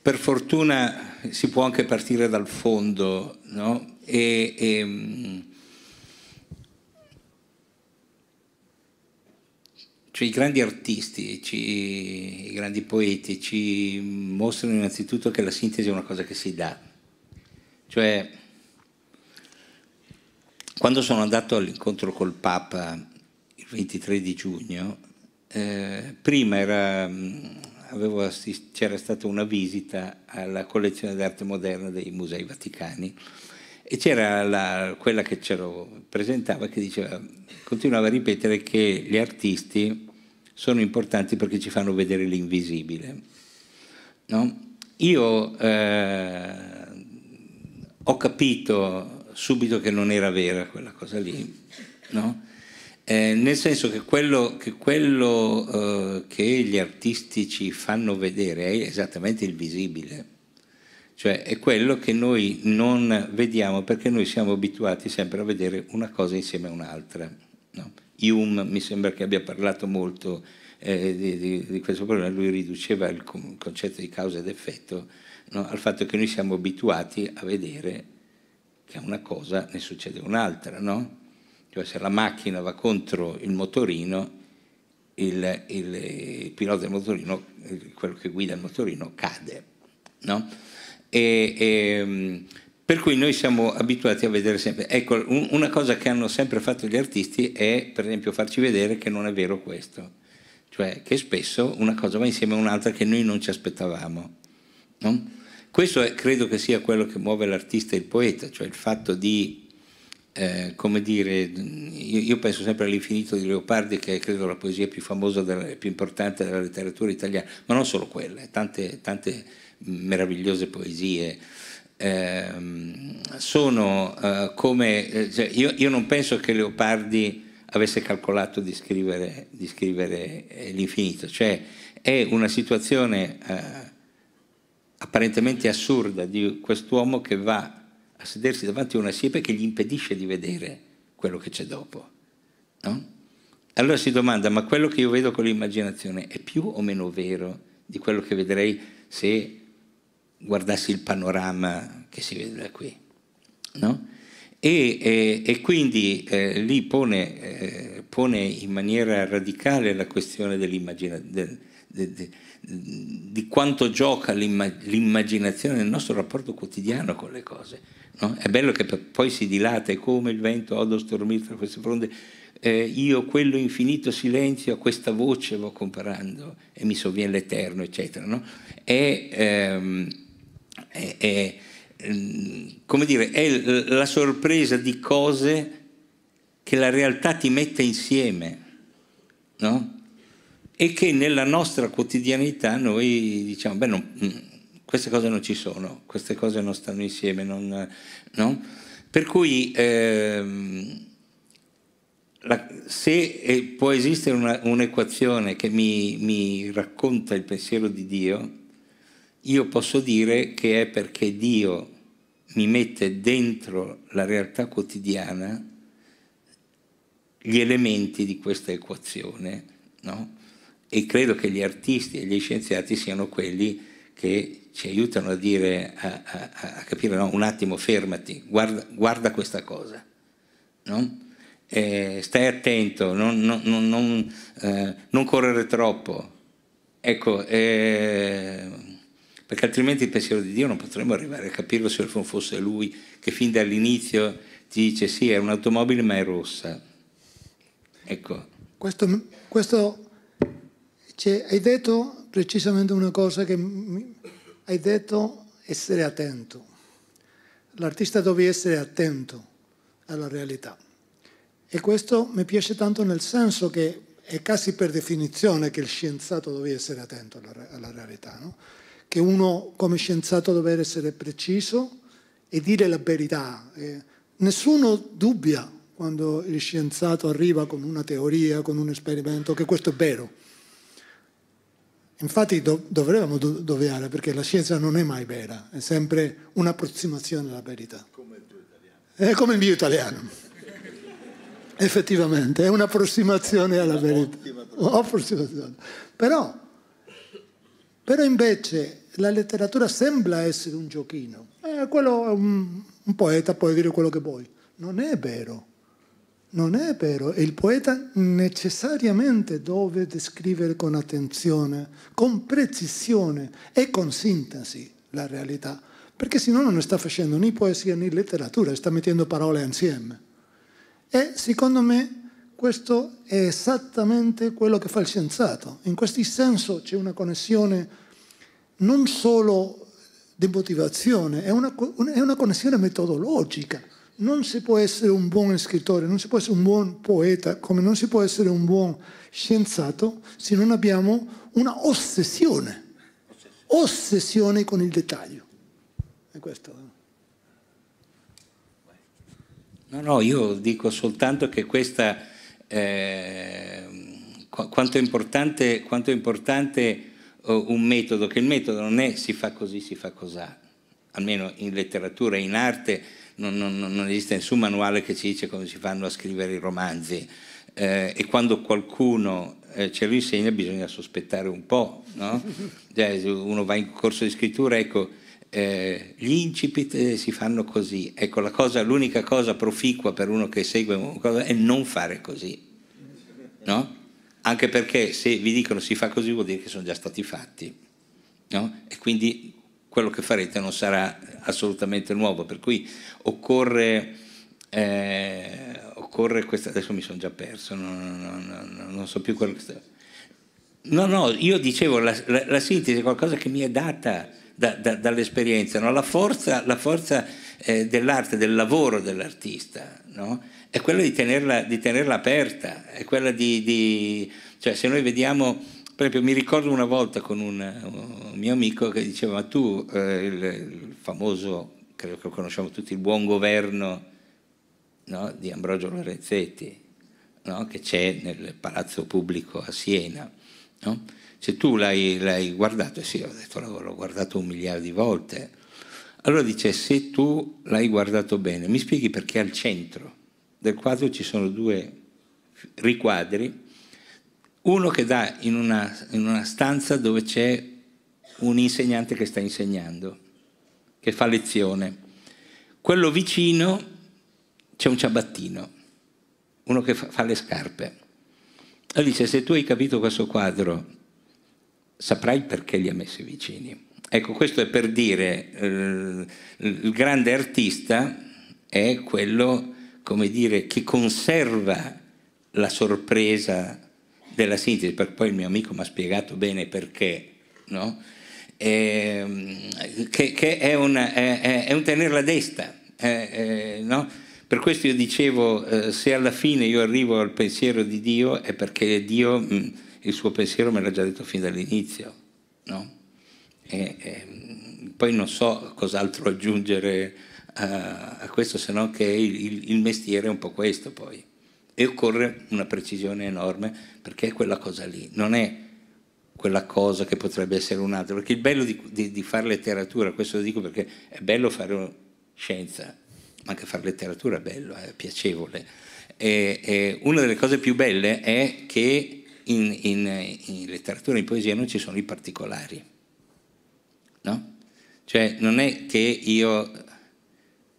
S3: per fortuna, si può anche partire dal fondo, no? E, ehm, cioè, i grandi artisti, ci, i grandi poeti ci mostrano innanzitutto che la sintesi è una cosa che si dà. Cioè, quando sono andato all'incontro col Papa 23 di giugno, eh, prima mm, c'era stata una visita alla collezione d'arte moderna dei Musei Vaticani e c'era la, quella che ce lo presentava che diceva, continuava a ripetere che gli artisti sono importanti perché ci fanno vedere l'invisibile. No? Io eh, ho capito subito che non era vera quella cosa lì, no? Eh, nel senso che quello, che, quello eh, che, gli artisti ci fanno vedere è esattamente il visibile, cioè è quello che noi non vediamo perché noi siamo abituati sempre a vedere una cosa insieme a un'altra. No? Hume mi sembra che abbia parlato molto eh, di, di, di, questo problema, lui riduceva il concetto di causa ed effetto no? al fatto che noi siamo abituati a vedere che a una cosa ne succede un'altra, no? cioè se la macchina va contro il motorino, il, il, il pilota del motorino, quello che guida il motorino, cade. No? E, e, per cui noi siamo abituati a vedere sempre, ecco, un, una cosa che hanno sempre fatto gli artisti è per esempio farci vedere che non è vero questo, cioè che spesso una cosa va insieme a un'altra che noi non ci aspettavamo. No? Questo è, credo che sia quello che muove l'artista e il poeta, cioè il fatto di eh, come dire, io, io, penso sempre all'infinito di Leopardi, che è credo la poesia più famosa e più importante della letteratura italiana, ma non solo quella, tante, tante meravigliose poesie. Eh, sono eh, come eh, cioè io, io, non penso che Leopardi avesse calcolato di scrivere, di scrivere eh, l'infinito, cioè è una situazione apparentemente assurda di quest'uomo che va a sedersi davanti a una siepe che gli impedisce di vedere quello che c'è dopo. No? Allora si domanda, ma quello che io vedo con l'immaginazione è più o meno vero di quello che vedrei se guardassi il panorama che si vede da qui? No? E, e, e, quindi eh, lì pone, eh, pone, in maniera radicale la questione dell'immaginazione. de, de, di quanto gioca l'immag- l'immaginazione nel nostro rapporto quotidiano con le cose. No? È bello che poi si dilata, è come il vento odo stormir tra queste fronde. Eh, io quello infinito silenzio a questa voce vo comparando e mi sovviene l'eterno, eccetera. No? È, ehm, è, è, mm, come dire, è la sorpresa di cose che la realtà ti mette insieme. No? e che nella nostra quotidianità noi diciamo, beh, non, mm, queste cose non ci sono, queste cose non stanno insieme, non, no? Per cui ehm, la, se eh, può esistere una, un'equazione che mi, mi racconta il pensiero di Dio, io posso dire che è perché Dio mi mette dentro la realtà quotidiana gli elementi di questa equazione, no? e credo che gli artisti e gli scienziati siano quelli che ci aiutano a dire, a, a, a capire, no, un attimo fermati, guarda, guarda questa cosa, no? eh, stai attento, non, non, non, eh, non, correre troppo, ecco, eh, perché altrimenti il pensiero di Dio non potremmo arrivare a capirlo se non fosse Lui che fin dall'inizio ti dice sì, è un'automobile ma è rossa. Ecco.
S5: Questo, questo cioè, hai detto precisamente una cosa che hai detto essere attento. L'artista deve essere attento alla realtà. E questo mi piace tanto nel senso che è quasi per definizione che il scienziato deve essere attento alla, alla realtà, no? che uno come scienziato deve essere preciso e dire la verità. Eh, nessuno dubbia quando il scienziato arriva con una teoria, con un esperimento, che questo è vero Infatti dovremmo do, doveare, perché la scienza non è mai vera, è sempre un'approssimazione alla verità. Come il mio italiano. È come il mio italiano. Effettivamente, è un'approssimazione alla verità. Approssimazione. Però, però invece la letteratura sembra essere un giochino. Eh, quello, un, un poeta può dire quello che vuoi. Non è vero. Non è vero, il poeta necessariamente deve descrivere con attenzione, con precisione e con sintesi la realtà, perché se no non sta facendo né poesia né letteratura, sta mettendo parole insieme. E secondo me questo è esattamente quello che fa il scienziato. In questo senso c'è una connessione non solo di motivazione, è una, è una connessione metodologica non si può essere un buon scrittore, non si può essere un buon poeta, come non si può essere un buon scienziato se non abbiamo una ossessione, ossessione con il dettaglio.
S3: È questo. Eh? No, no, io dico soltanto che questa, eh, quanto è importante, quanto è importante oh, un metodo, che il metodo non è si fa così, si fa cos'ha, almeno in letteratura e in arte non, non, non esiste nessun manuale che ci dice come si fanno a scrivere i romanzi. Eh, e quando qualcuno eh, ce lo insegna bisogna sospettare un po', no? (laughs) cioè, uno va in corso di scrittura, ecco, eh, gli incipit eh, si fanno così, ecco, la cosa, l'unica cosa proficua per uno che segue qualcosa è non fare così, no? Anche perché se vi dicono si fa così vuol dire che sono già stati fatti, no? E quindi quello che farete non sarà assolutamente nuovo, per cui occorre, eh, occorre questa, adesso mi sono già perso, non, non, non, non, so più quello che sta... No, no, io dicevo, la, la, la sintesi è qualcosa che mi è data da, da, dall'esperienza, no? la forza, la forza eh, dell'arte, del lavoro dell'artista, no? è quella di tenerla, di tenerla, aperta, è quella di, di... cioè se noi vediamo per esempio, mi ricordo una volta con un, un mio amico che diceva: Ma tu, eh, il, il, famoso, credo che lo conosciamo tutti, il buon governo no, di Ambrogio Lorenzetti, no, che c'è nel palazzo pubblico a Siena, no? se tu l'hai, l'hai guardato, sì, ho detto l'ho guardato un miliardo di volte. Allora dice, se tu l'hai guardato bene, mi spieghi perché al centro del quadro ci sono due riquadri uno che dà in una, in una stanza dove c'è un insegnante che sta insegnando, che fa lezione. Quello vicino c'è un ciabattino, uno che fa, fa le scarpe. E dice, se tu hai capito questo quadro, saprai perché li ha messi vicini. Ecco, questo è per dire, eh, il grande artista è quello, come dire, che conserva la sorpresa della sintesi, perché poi il mio amico mi ha spiegato bene perché, no? E, ehm, che, che è, un, è, è, un tenerla desta. È, no? Per questo io dicevo, eh, se alla fine io arrivo al pensiero di Dio è perché Dio, mm, il suo pensiero me l'ha già detto fin dall'inizio. No? E, e, ehm, poi non so cos'altro aggiungere a, a questo se non che il, il, il mestiere è un po' questo poi e occorre una precisione enorme perché è quella cosa lì, non è quella cosa che potrebbe essere un'altra, perché il bello di, di, di fare letteratura, questo lo dico perché è bello fare scienza, ma anche fare letteratura è bello, è piacevole. E, e una delle cose più belle è che in, in, in letteratura, in poesia non ci sono i particolari, no? Cioè non è che io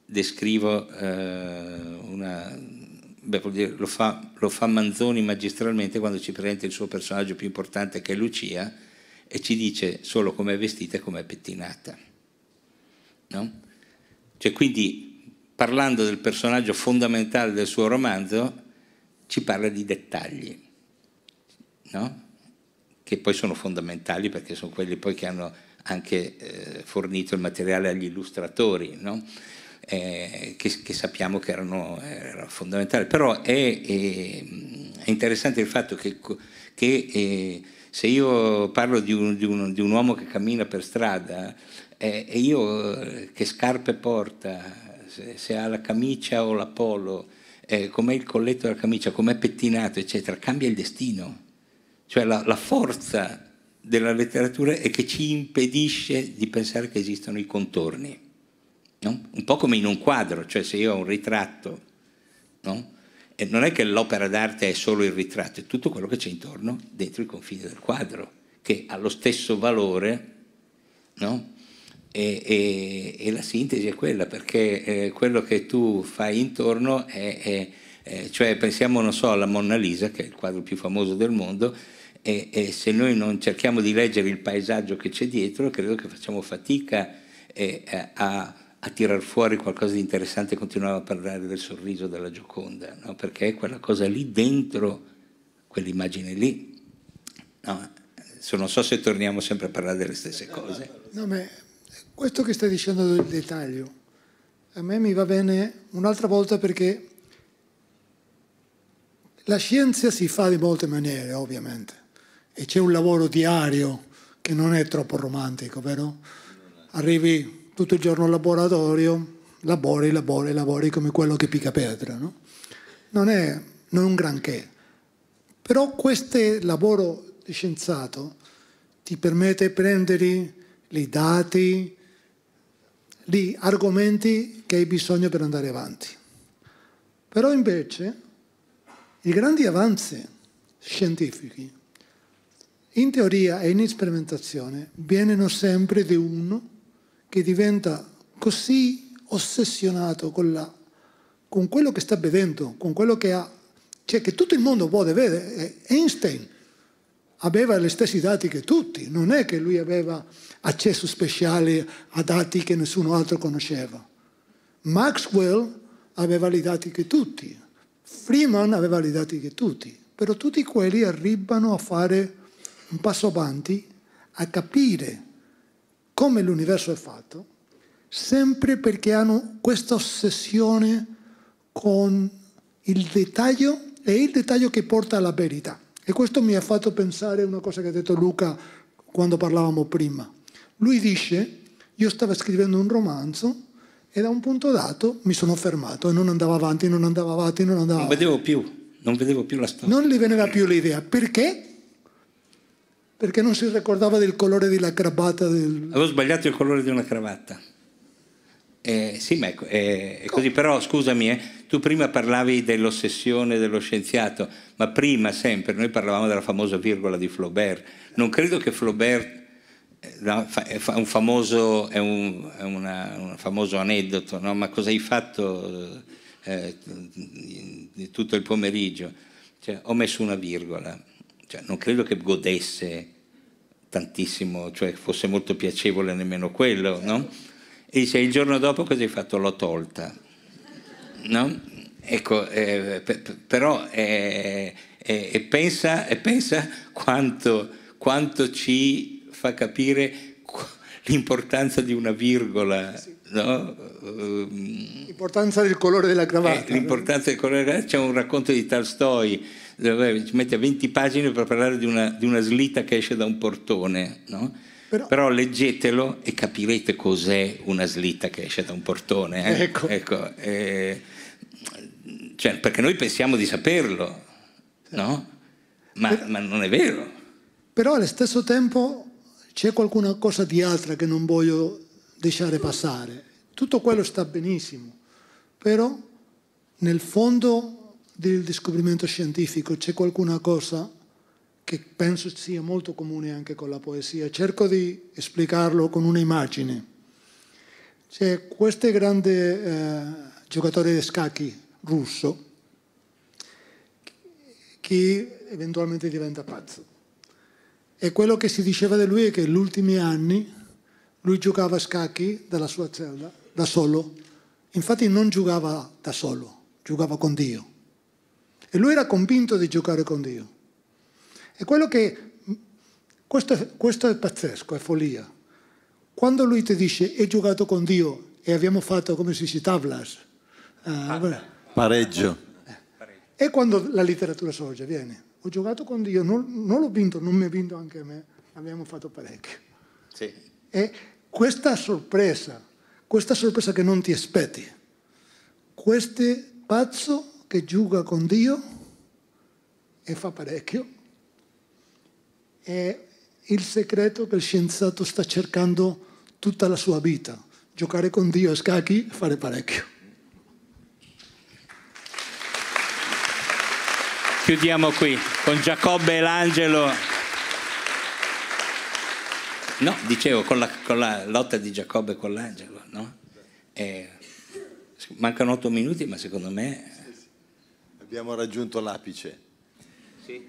S3: descrivo eh, una Bertoldieri lo fa, lo fa Manzoni magistralmente quando ci presenta il suo personaggio più importante che è Lucia e ci dice solo come è vestita e come è pettinata. No? Cioè, quindi, parlando del personaggio fondamentale del suo romanzo, ci parla di dettagli, no? che poi sono fondamentali perché sono quelli poi che hanno anche eh, fornito il materiale agli illustratori. No? eh, che, che, sappiamo che erano, era fondamentali. Però è, è, è, interessante il fatto che, che eh, se io parlo di un, di, un, di un, uomo che cammina per strada eh, e io eh, che scarpe porta, se, se ha la camicia o la polo, eh, com'è il colletto della camicia, com'è pettinato, eccetera, cambia il destino. Cioè la, la forza della letteratura è che ci impedisce di pensare che esistano i contorni. No? Un po' come in un quadro, cioè se io ho un ritratto, no? e non è che l'opera d'arte è solo il ritratto, è tutto quello che c'è intorno dentro i confini del quadro, che ha lo stesso valore, no? e, e, e, la sintesi è quella, perché eh, quello che tu fai intorno è, è, è, cioè pensiamo, non so, alla Mona Lisa, che è il quadro più famoso del mondo, e, e se noi non cerchiamo di leggere il paesaggio che c'è dietro, credo che facciamo fatica eh, a a tirar fuori qualcosa di interessante continuava a parlare del sorriso della Gioconda, no? perché è quella cosa lì dentro, quell'immagine lì. No? So, non so se torniamo sempre a parlare delle stesse cose.
S5: No, ma questo che stai dicendo del dettaglio, a me mi va bene un'altra volta perché la scienza si fa di molte maniere, ovviamente, e c'è un lavoro diario che non è troppo romantico, vero? Arrivi tutto il giorno al laboratorio, lavori, lavori, lavori come quello che pica pedra. No? Non è non un granché. Però questo lavoro di scienziato ti permette di prendere i dati, gli argomenti che hai bisogno per andare avanti. Però invece i grandi avanzi scientifici in teoria e in sperimentazione vengono sempre di uno che diventa così ossessionato con, la, con quello che sta vedendo, con quello che ha, cioè che tutto il mondo può vedere. Einstein aveva gli stessi dati che tutti, non è che lui aveva accesso speciale a dati che nessuno altro conosceva. Maxwell aveva i dati che tutti, Freeman aveva i dati che tutti, però tutti quelli arrivano a fare un passo avanti, a capire come l'universo è fatto, sempre perché hanno questa ossessione con il dettaglio e il dettaglio che porta alla verità. E questo mi ha fatto pensare a una cosa che ha detto Luca quando parlavamo prima. Lui dice, io stavo scrivendo un romanzo e da un punto dato mi sono fermato e non andavo avanti, non andavo avanti, non andavo avanti.
S3: Non vedevo più, non vedevo più la storia.
S5: Non gli veniva più l'idea. Perché? perché non si ricordava del colore della cravatta. Del...
S3: Avevo sbagliato il colore di una cravatta. Eh, sì, ma è, è, è così, però scusami, eh, tu prima parlavi dell'ossessione dello scienziato, ma prima sempre noi parlavamo della famosa virgola di Flaubert. Non credo che Flaubert eh, è un famoso, è un, è una, un famoso aneddoto, no? ma cosa hai fatto eh, tutto il pomeriggio? Cioè, ho messo una virgola cioè, non credo che godesse tantissimo, cioè fosse molto piacevole nemmeno quello, no? Certo. E dice, il giorno dopo cosa hai fatto? L'ho tolta, no? Ecco, eh, però eh, eh, pensa, pensa quanto, quanto, ci fa capire l'importanza di una virgola, no?
S5: L'importanza del colore della eh, cravatta.
S3: l'importanza del colore della cravatta, c'è un racconto di Tolstoi ci mette 20 pagine per parlare di una, di una slitta che esce da un portone, no? Però, Però, leggetelo e capirete cos'è una slitta che esce da un portone. Eh? Ecco. ecco eh, cioè, perché noi pensiamo di saperlo, no? Ma, per, ma, non è vero.
S5: Però allo stesso tempo c'è qualcuna cosa di altra che non voglio lasciare passare. Tutto quello sta benissimo, però nel fondo del descubrimento scientifico c'è qualcuna cosa che penso sia molto comune anche con la poesia. Cerco di esplicarlo con un'immagine. C'è questo grande eh, giocatore di scacchi russo che eventualmente diventa pazzo. E quello che si diceva di lui è che negli ultimi anni lui giocava a scacchi dalla sua cella, da solo. Infatti non giocava da solo, giocava con Dio e lui era convinto di giocare con Dio. E quello che... Questo, questo è pazzesco, è follia. Quando lui ti dice, hai giocato con Dio e abbiamo fatto, come si dice, tablas... Eh, ah,
S4: pareggio. Eh.
S5: E quando la letteratura sorge, viene. Ho giocato con Dio, non, non l'ho vinto, non mi ha vinto anche a me, abbiamo fatto parecchio. Sì. E questa sorpresa, questa sorpresa che non ti aspetti, questo pazzo che giuga con Dio e fa parecchio. È il segreto che il scienziato sta cercando tutta la sua vita, giocare con Dio a scacchi e fare parecchio.
S3: chiudiamo qui con Giacobbe e l'angelo. No, dicevo, con la, con la lotta di Giacobbe con l'angelo, no? E eh, mancano otto minuti, ma secondo me Abbiamo raggiunto l'apice. Sì.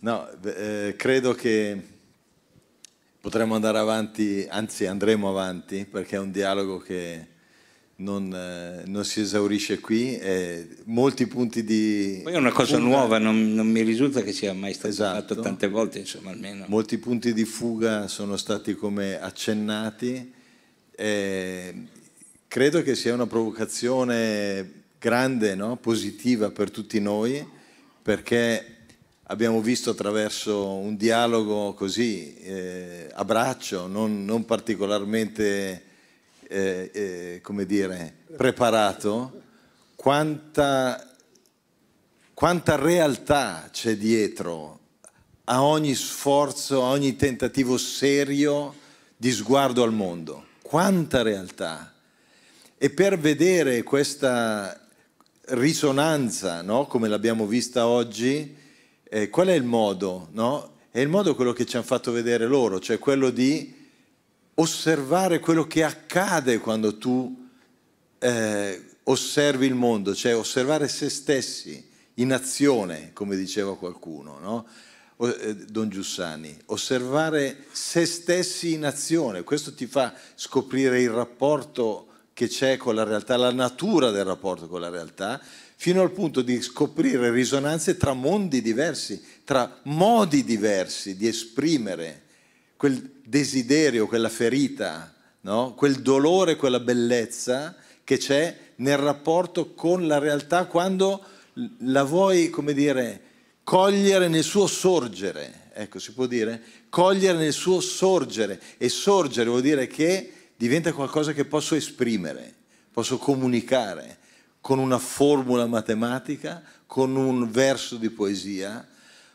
S3: No, eh, credo
S4: che potremmo andare avanti, anzi andremo avanti, perché è un dialogo che non, eh, non si esaurisce qui. Eh, molti punti di... Poi è una cosa fuga. nuova, non, non, mi risulta che sia mai stato esatto. fatto tante volte, insomma, almeno. Molti punti di fuga sono stati come accennati. credo che sia una provocazione grande, no? positiva per tutti noi, perché abbiamo visto attraverso un dialogo così eh, a braccio, non, non particolarmente eh, eh, come dire, preparato, quanta, quanta realtà c'è dietro a ogni sforzo, a ogni tentativo serio di sguardo al mondo. Quanta realtà! E per vedere questa risonanza, no? come l'abbiamo vista oggi, eh, qual è il modo? No? È il modo quello che ci hanno fatto vedere loro, cioè quello di osservare quello che accade quando tu eh, osservi il mondo, cioè osservare se stessi in azione, come diceva qualcuno, no? Eh, Don Giussani, osservare se stessi in azione, questo ti fa scoprire il rapporto che c'è con la realtà, la natura del rapporto con la realtà, fino al punto di scoprire risonanze tra mondi diversi, tra modi diversi di esprimere quel desiderio, quella ferita, no? quel dolore, quella bellezza che c'è nel rapporto con la realtà quando la vuoi, come dire, cogliere nel suo sorgere, ecco si può dire, cogliere nel suo sorgere e sorgere vuol dire che diventa qualcosa che posso esprimere, posso comunicare con una formula matematica, con un verso di poesia,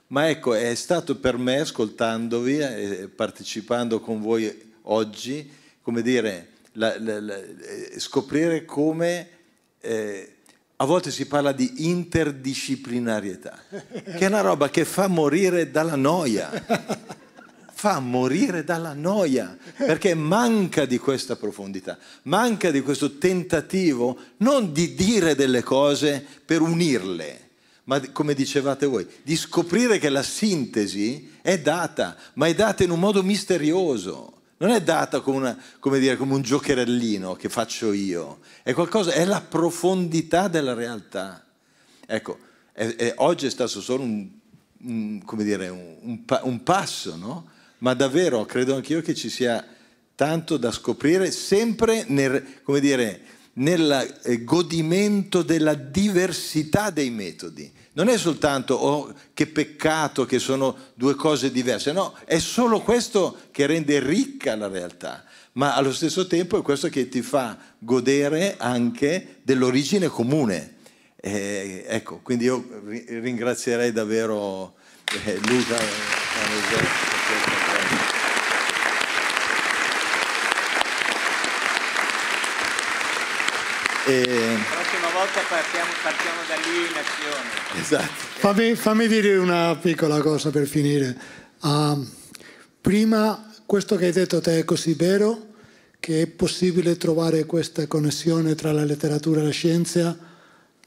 S4: ma ecco, è stato per me, ascoltandovi e partecipando con voi oggi, come dire, la, la, la, eh, scoprire come eh, a volte si parla di interdisciplinarietà, che è una roba che fa morire dalla noia fa morire dalla noia, perché manca di questa profondità, manca di questo tentativo non di dire delle cose per unirle, ma come dicevate voi, di scoprire che la sintesi è data, ma è data in un modo misterioso. Non è data come, una, come, dire, come un giocherellino che faccio io, è, qualcosa, è la profondità della realtà. Ecco, è, è, oggi è stato solo un, un, dire, un, un passo, no? ma davvero credo anch'io che ci sia tanto da scoprire sempre nel, come dire, nel eh, godimento della diversità dei metodi. Non è soltanto oh, che peccato che sono due cose diverse, no, è solo questo che rende ricca la realtà, ma allo stesso tempo è questo che ti fa godere anche dell'origine comune. Eh, ecco, quindi io ringrazierei davvero eh, Luca. Eh, E... La
S3: prossima volta partiamo, partiamo, da lì in azione. Esatto.
S5: Fammi, fammi dire una piccola cosa per finire. Uh, prima, questo che hai detto te è così vero che è possibile trovare questa connessione tra la letteratura e la scienza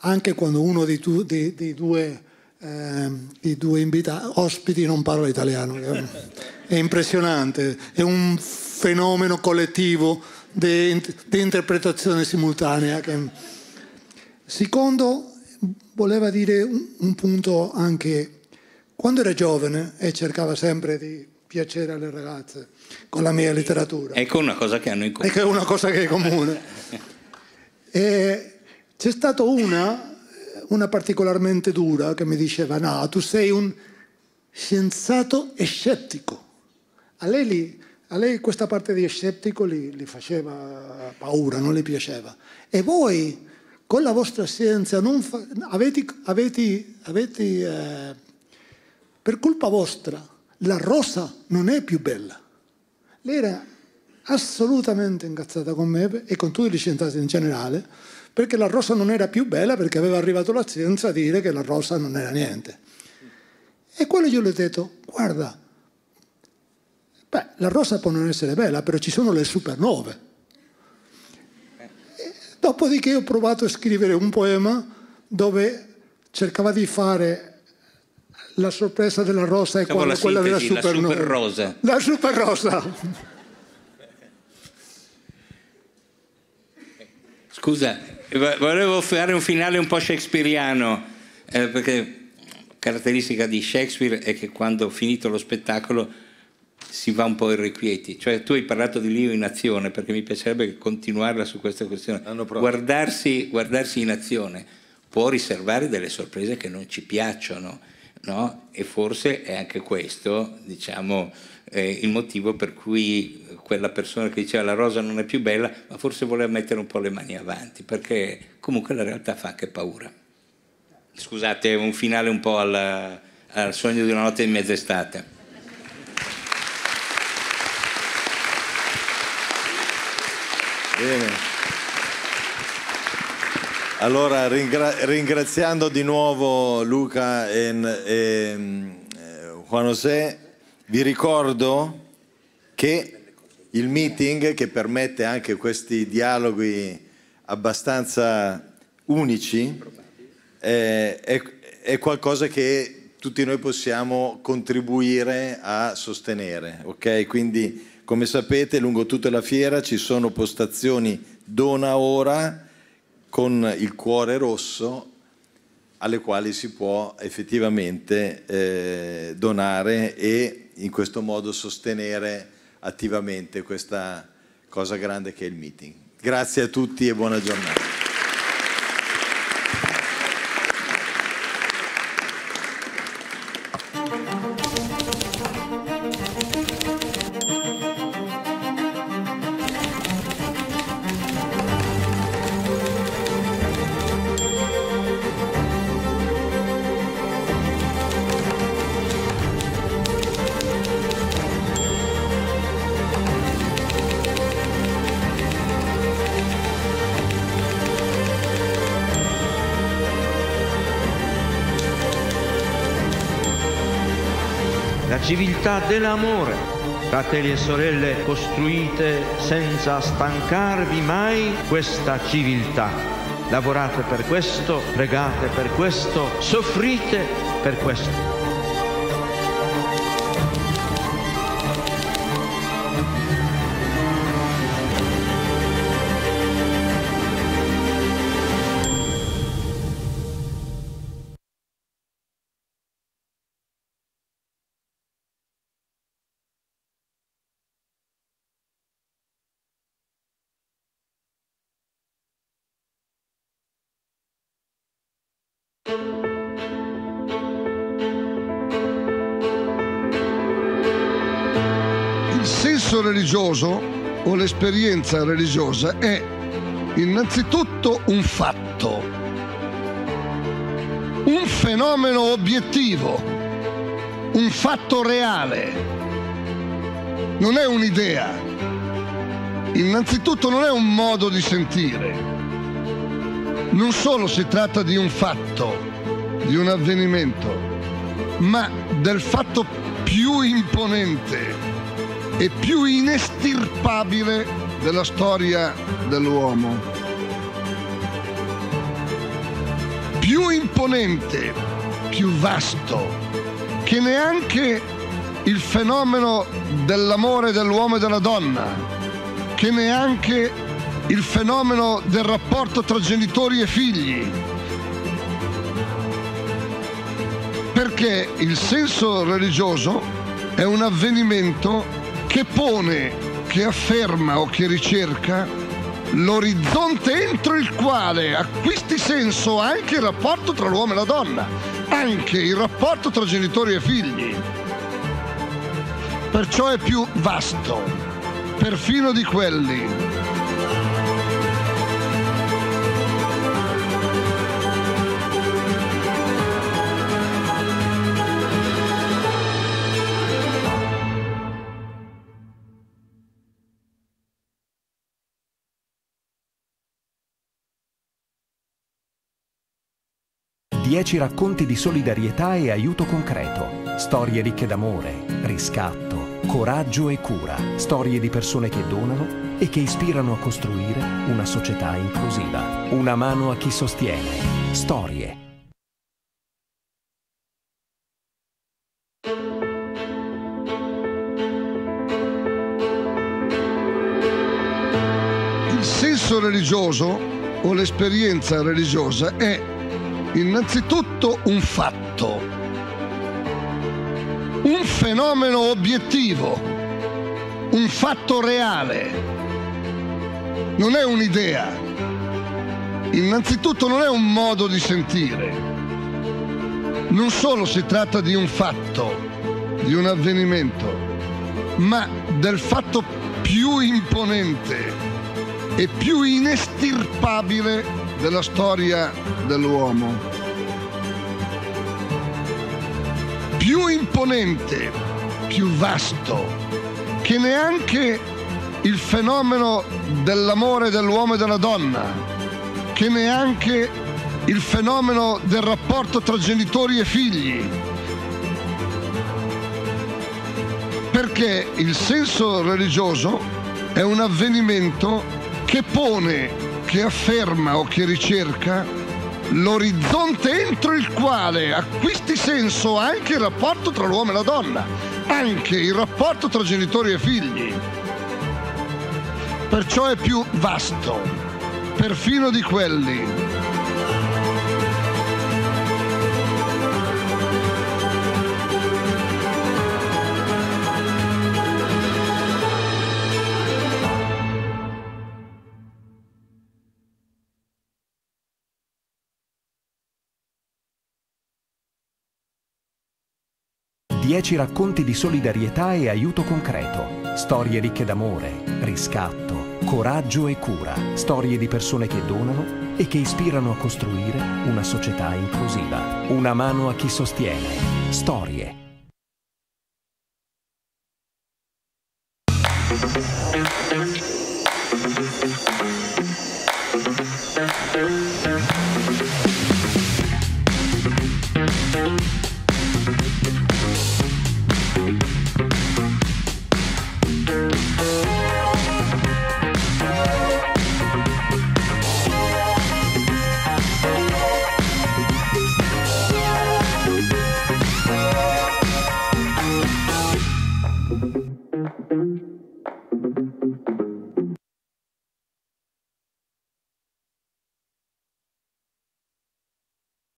S5: anche quando uno dei, tu, dei, dei due, eh, due invita- ospiti non parla italiano. È impressionante, è un fenomeno collettivo di interpretazione simultanea. Secondo, voleva dire un, un punto anche, quando era giovane e cercava sempre di piacere alle ragazze con la mia letteratura.
S3: Ecco una cosa che hanno in comune. Ecco una cosa che è comune.
S5: (laughs) e c'è stata una, una particolarmente dura che mi diceva, no, tu sei un scienziato e scettico. A lei lì a lei questa parte di scettico gli faceva paura, non le piaceva. E voi, con la vostra scienza, fa, avete, avete, avete eh, per colpa vostra, la rosa non è più bella. Lei era assolutamente incazzata con me e con tutti gli scienziati in generale, perché la rosa non era più bella perché aveva arrivato la scienza a dire che la rosa non era niente. E quello io le ho detto, guarda, Beh, la rossa può non essere bella, però ci sono le supernove. E dopodiché ho provato a scrivere un poema dove cercava di fare la sorpresa della rossa e quella sintesi, della supernova. La super rosa. La super rosa.
S3: Scusa, volevo fare un finale un po' shakespeariano, eh, perché caratteristica di Shakespeare è che quando ho finito lo spettacolo si va un po' irrequieti. Cioè, tu hai parlato di Lio in azione, perché mi piacerebbe continuarla su questa questione. Guardarsi, guardarsi, in azione può riservare delle sorprese che non ci piacciono, no? E forse è anche questo, diciamo, eh, il motivo per cui quella persona che diceva la rosa non è più bella, ma forse voleva mettere un po' le mani avanti, perché comunque la realtà fa anche paura. Scusate, un finale un po' alla, al sogno di una notte di mezz'estate.
S4: Bene. Allora, ringra- ringraziando di nuovo Luca e, e eh, Juan José, vi ricordo che il meeting che permette anche questi dialoghi abbastanza unici eh, è, è, qualcosa che tutti noi possiamo contribuire a sostenere, ok? Quindi come sapete lungo tutta la fiera ci sono postazioni dona ora con il cuore rosso alle quali si può effettivamente eh, donare e in questo modo sostenere attivamente questa cosa grande che è il meeting. Grazie a tutti e buona giornata.
S3: dell'amore. Fratelli e sorelle, costruite senza stancarvi mai questa civiltà. Lavorate per questo, pregate per questo, soffrite per questo.
S1: religioso o l'esperienza religiosa è innanzitutto un fatto, un fenomeno obiettivo, un fatto reale, non è un'idea, innanzitutto non è un modo di sentire. Non solo si tratta di un fatto, di un avvenimento, ma del fatto più imponente, e più inestirpabile della storia dell'uomo. Più imponente, più vasto, che neanche il fenomeno dell'amore dell'uomo e della donna, che neanche il fenomeno del rapporto tra genitori e figli. Perché il senso religioso è un avvenimento che pone, che afferma o che ricerca l'orizzonte entro il quale acquisti senso anche il rapporto tra l'uomo e la donna, anche il rapporto tra genitori e figli. Perciò è più vasto, perfino di quelli
S2: 10 racconti di solidarietà e aiuto concreto. Storie ricche d'amore, riscatto, coraggio e cura. Storie di persone che donano e che ispirano a costruire una società inclusiva. Una mano a chi sostiene. Storie. Il senso
S1: religioso o l'esperienza religiosa è innanzitutto un fatto, un fenomeno obiettivo, un fatto reale. Non è un'idea. Innanzitutto non è un modo di sentire. Non solo si tratta di un fatto, di un avvenimento, ma del fatto più imponente e più inestirpabile della storia dell'uomo. Più imponente, più vasto, che neanche il fenomeno dell'amore dell'uomo e della donna, che neanche il fenomeno del rapporto tra genitori e figli. Perché il senso religioso è un avvenimento che pone che afferma o che ricerca l'orizzonte entro il quale acquisti senso anche il rapporto tra l'uomo e la donna, anche il rapporto tra genitori e figli. Perciò è più vasto, perfino di quelli
S2: 10 racconti di solidarietà e aiuto concreto. Storie ricche d'amore, riscatto, coraggio e cura. Storie di persone che donano e che ispirano a costruire una società inclusiva. Una mano a chi sostiene. Storie. Thank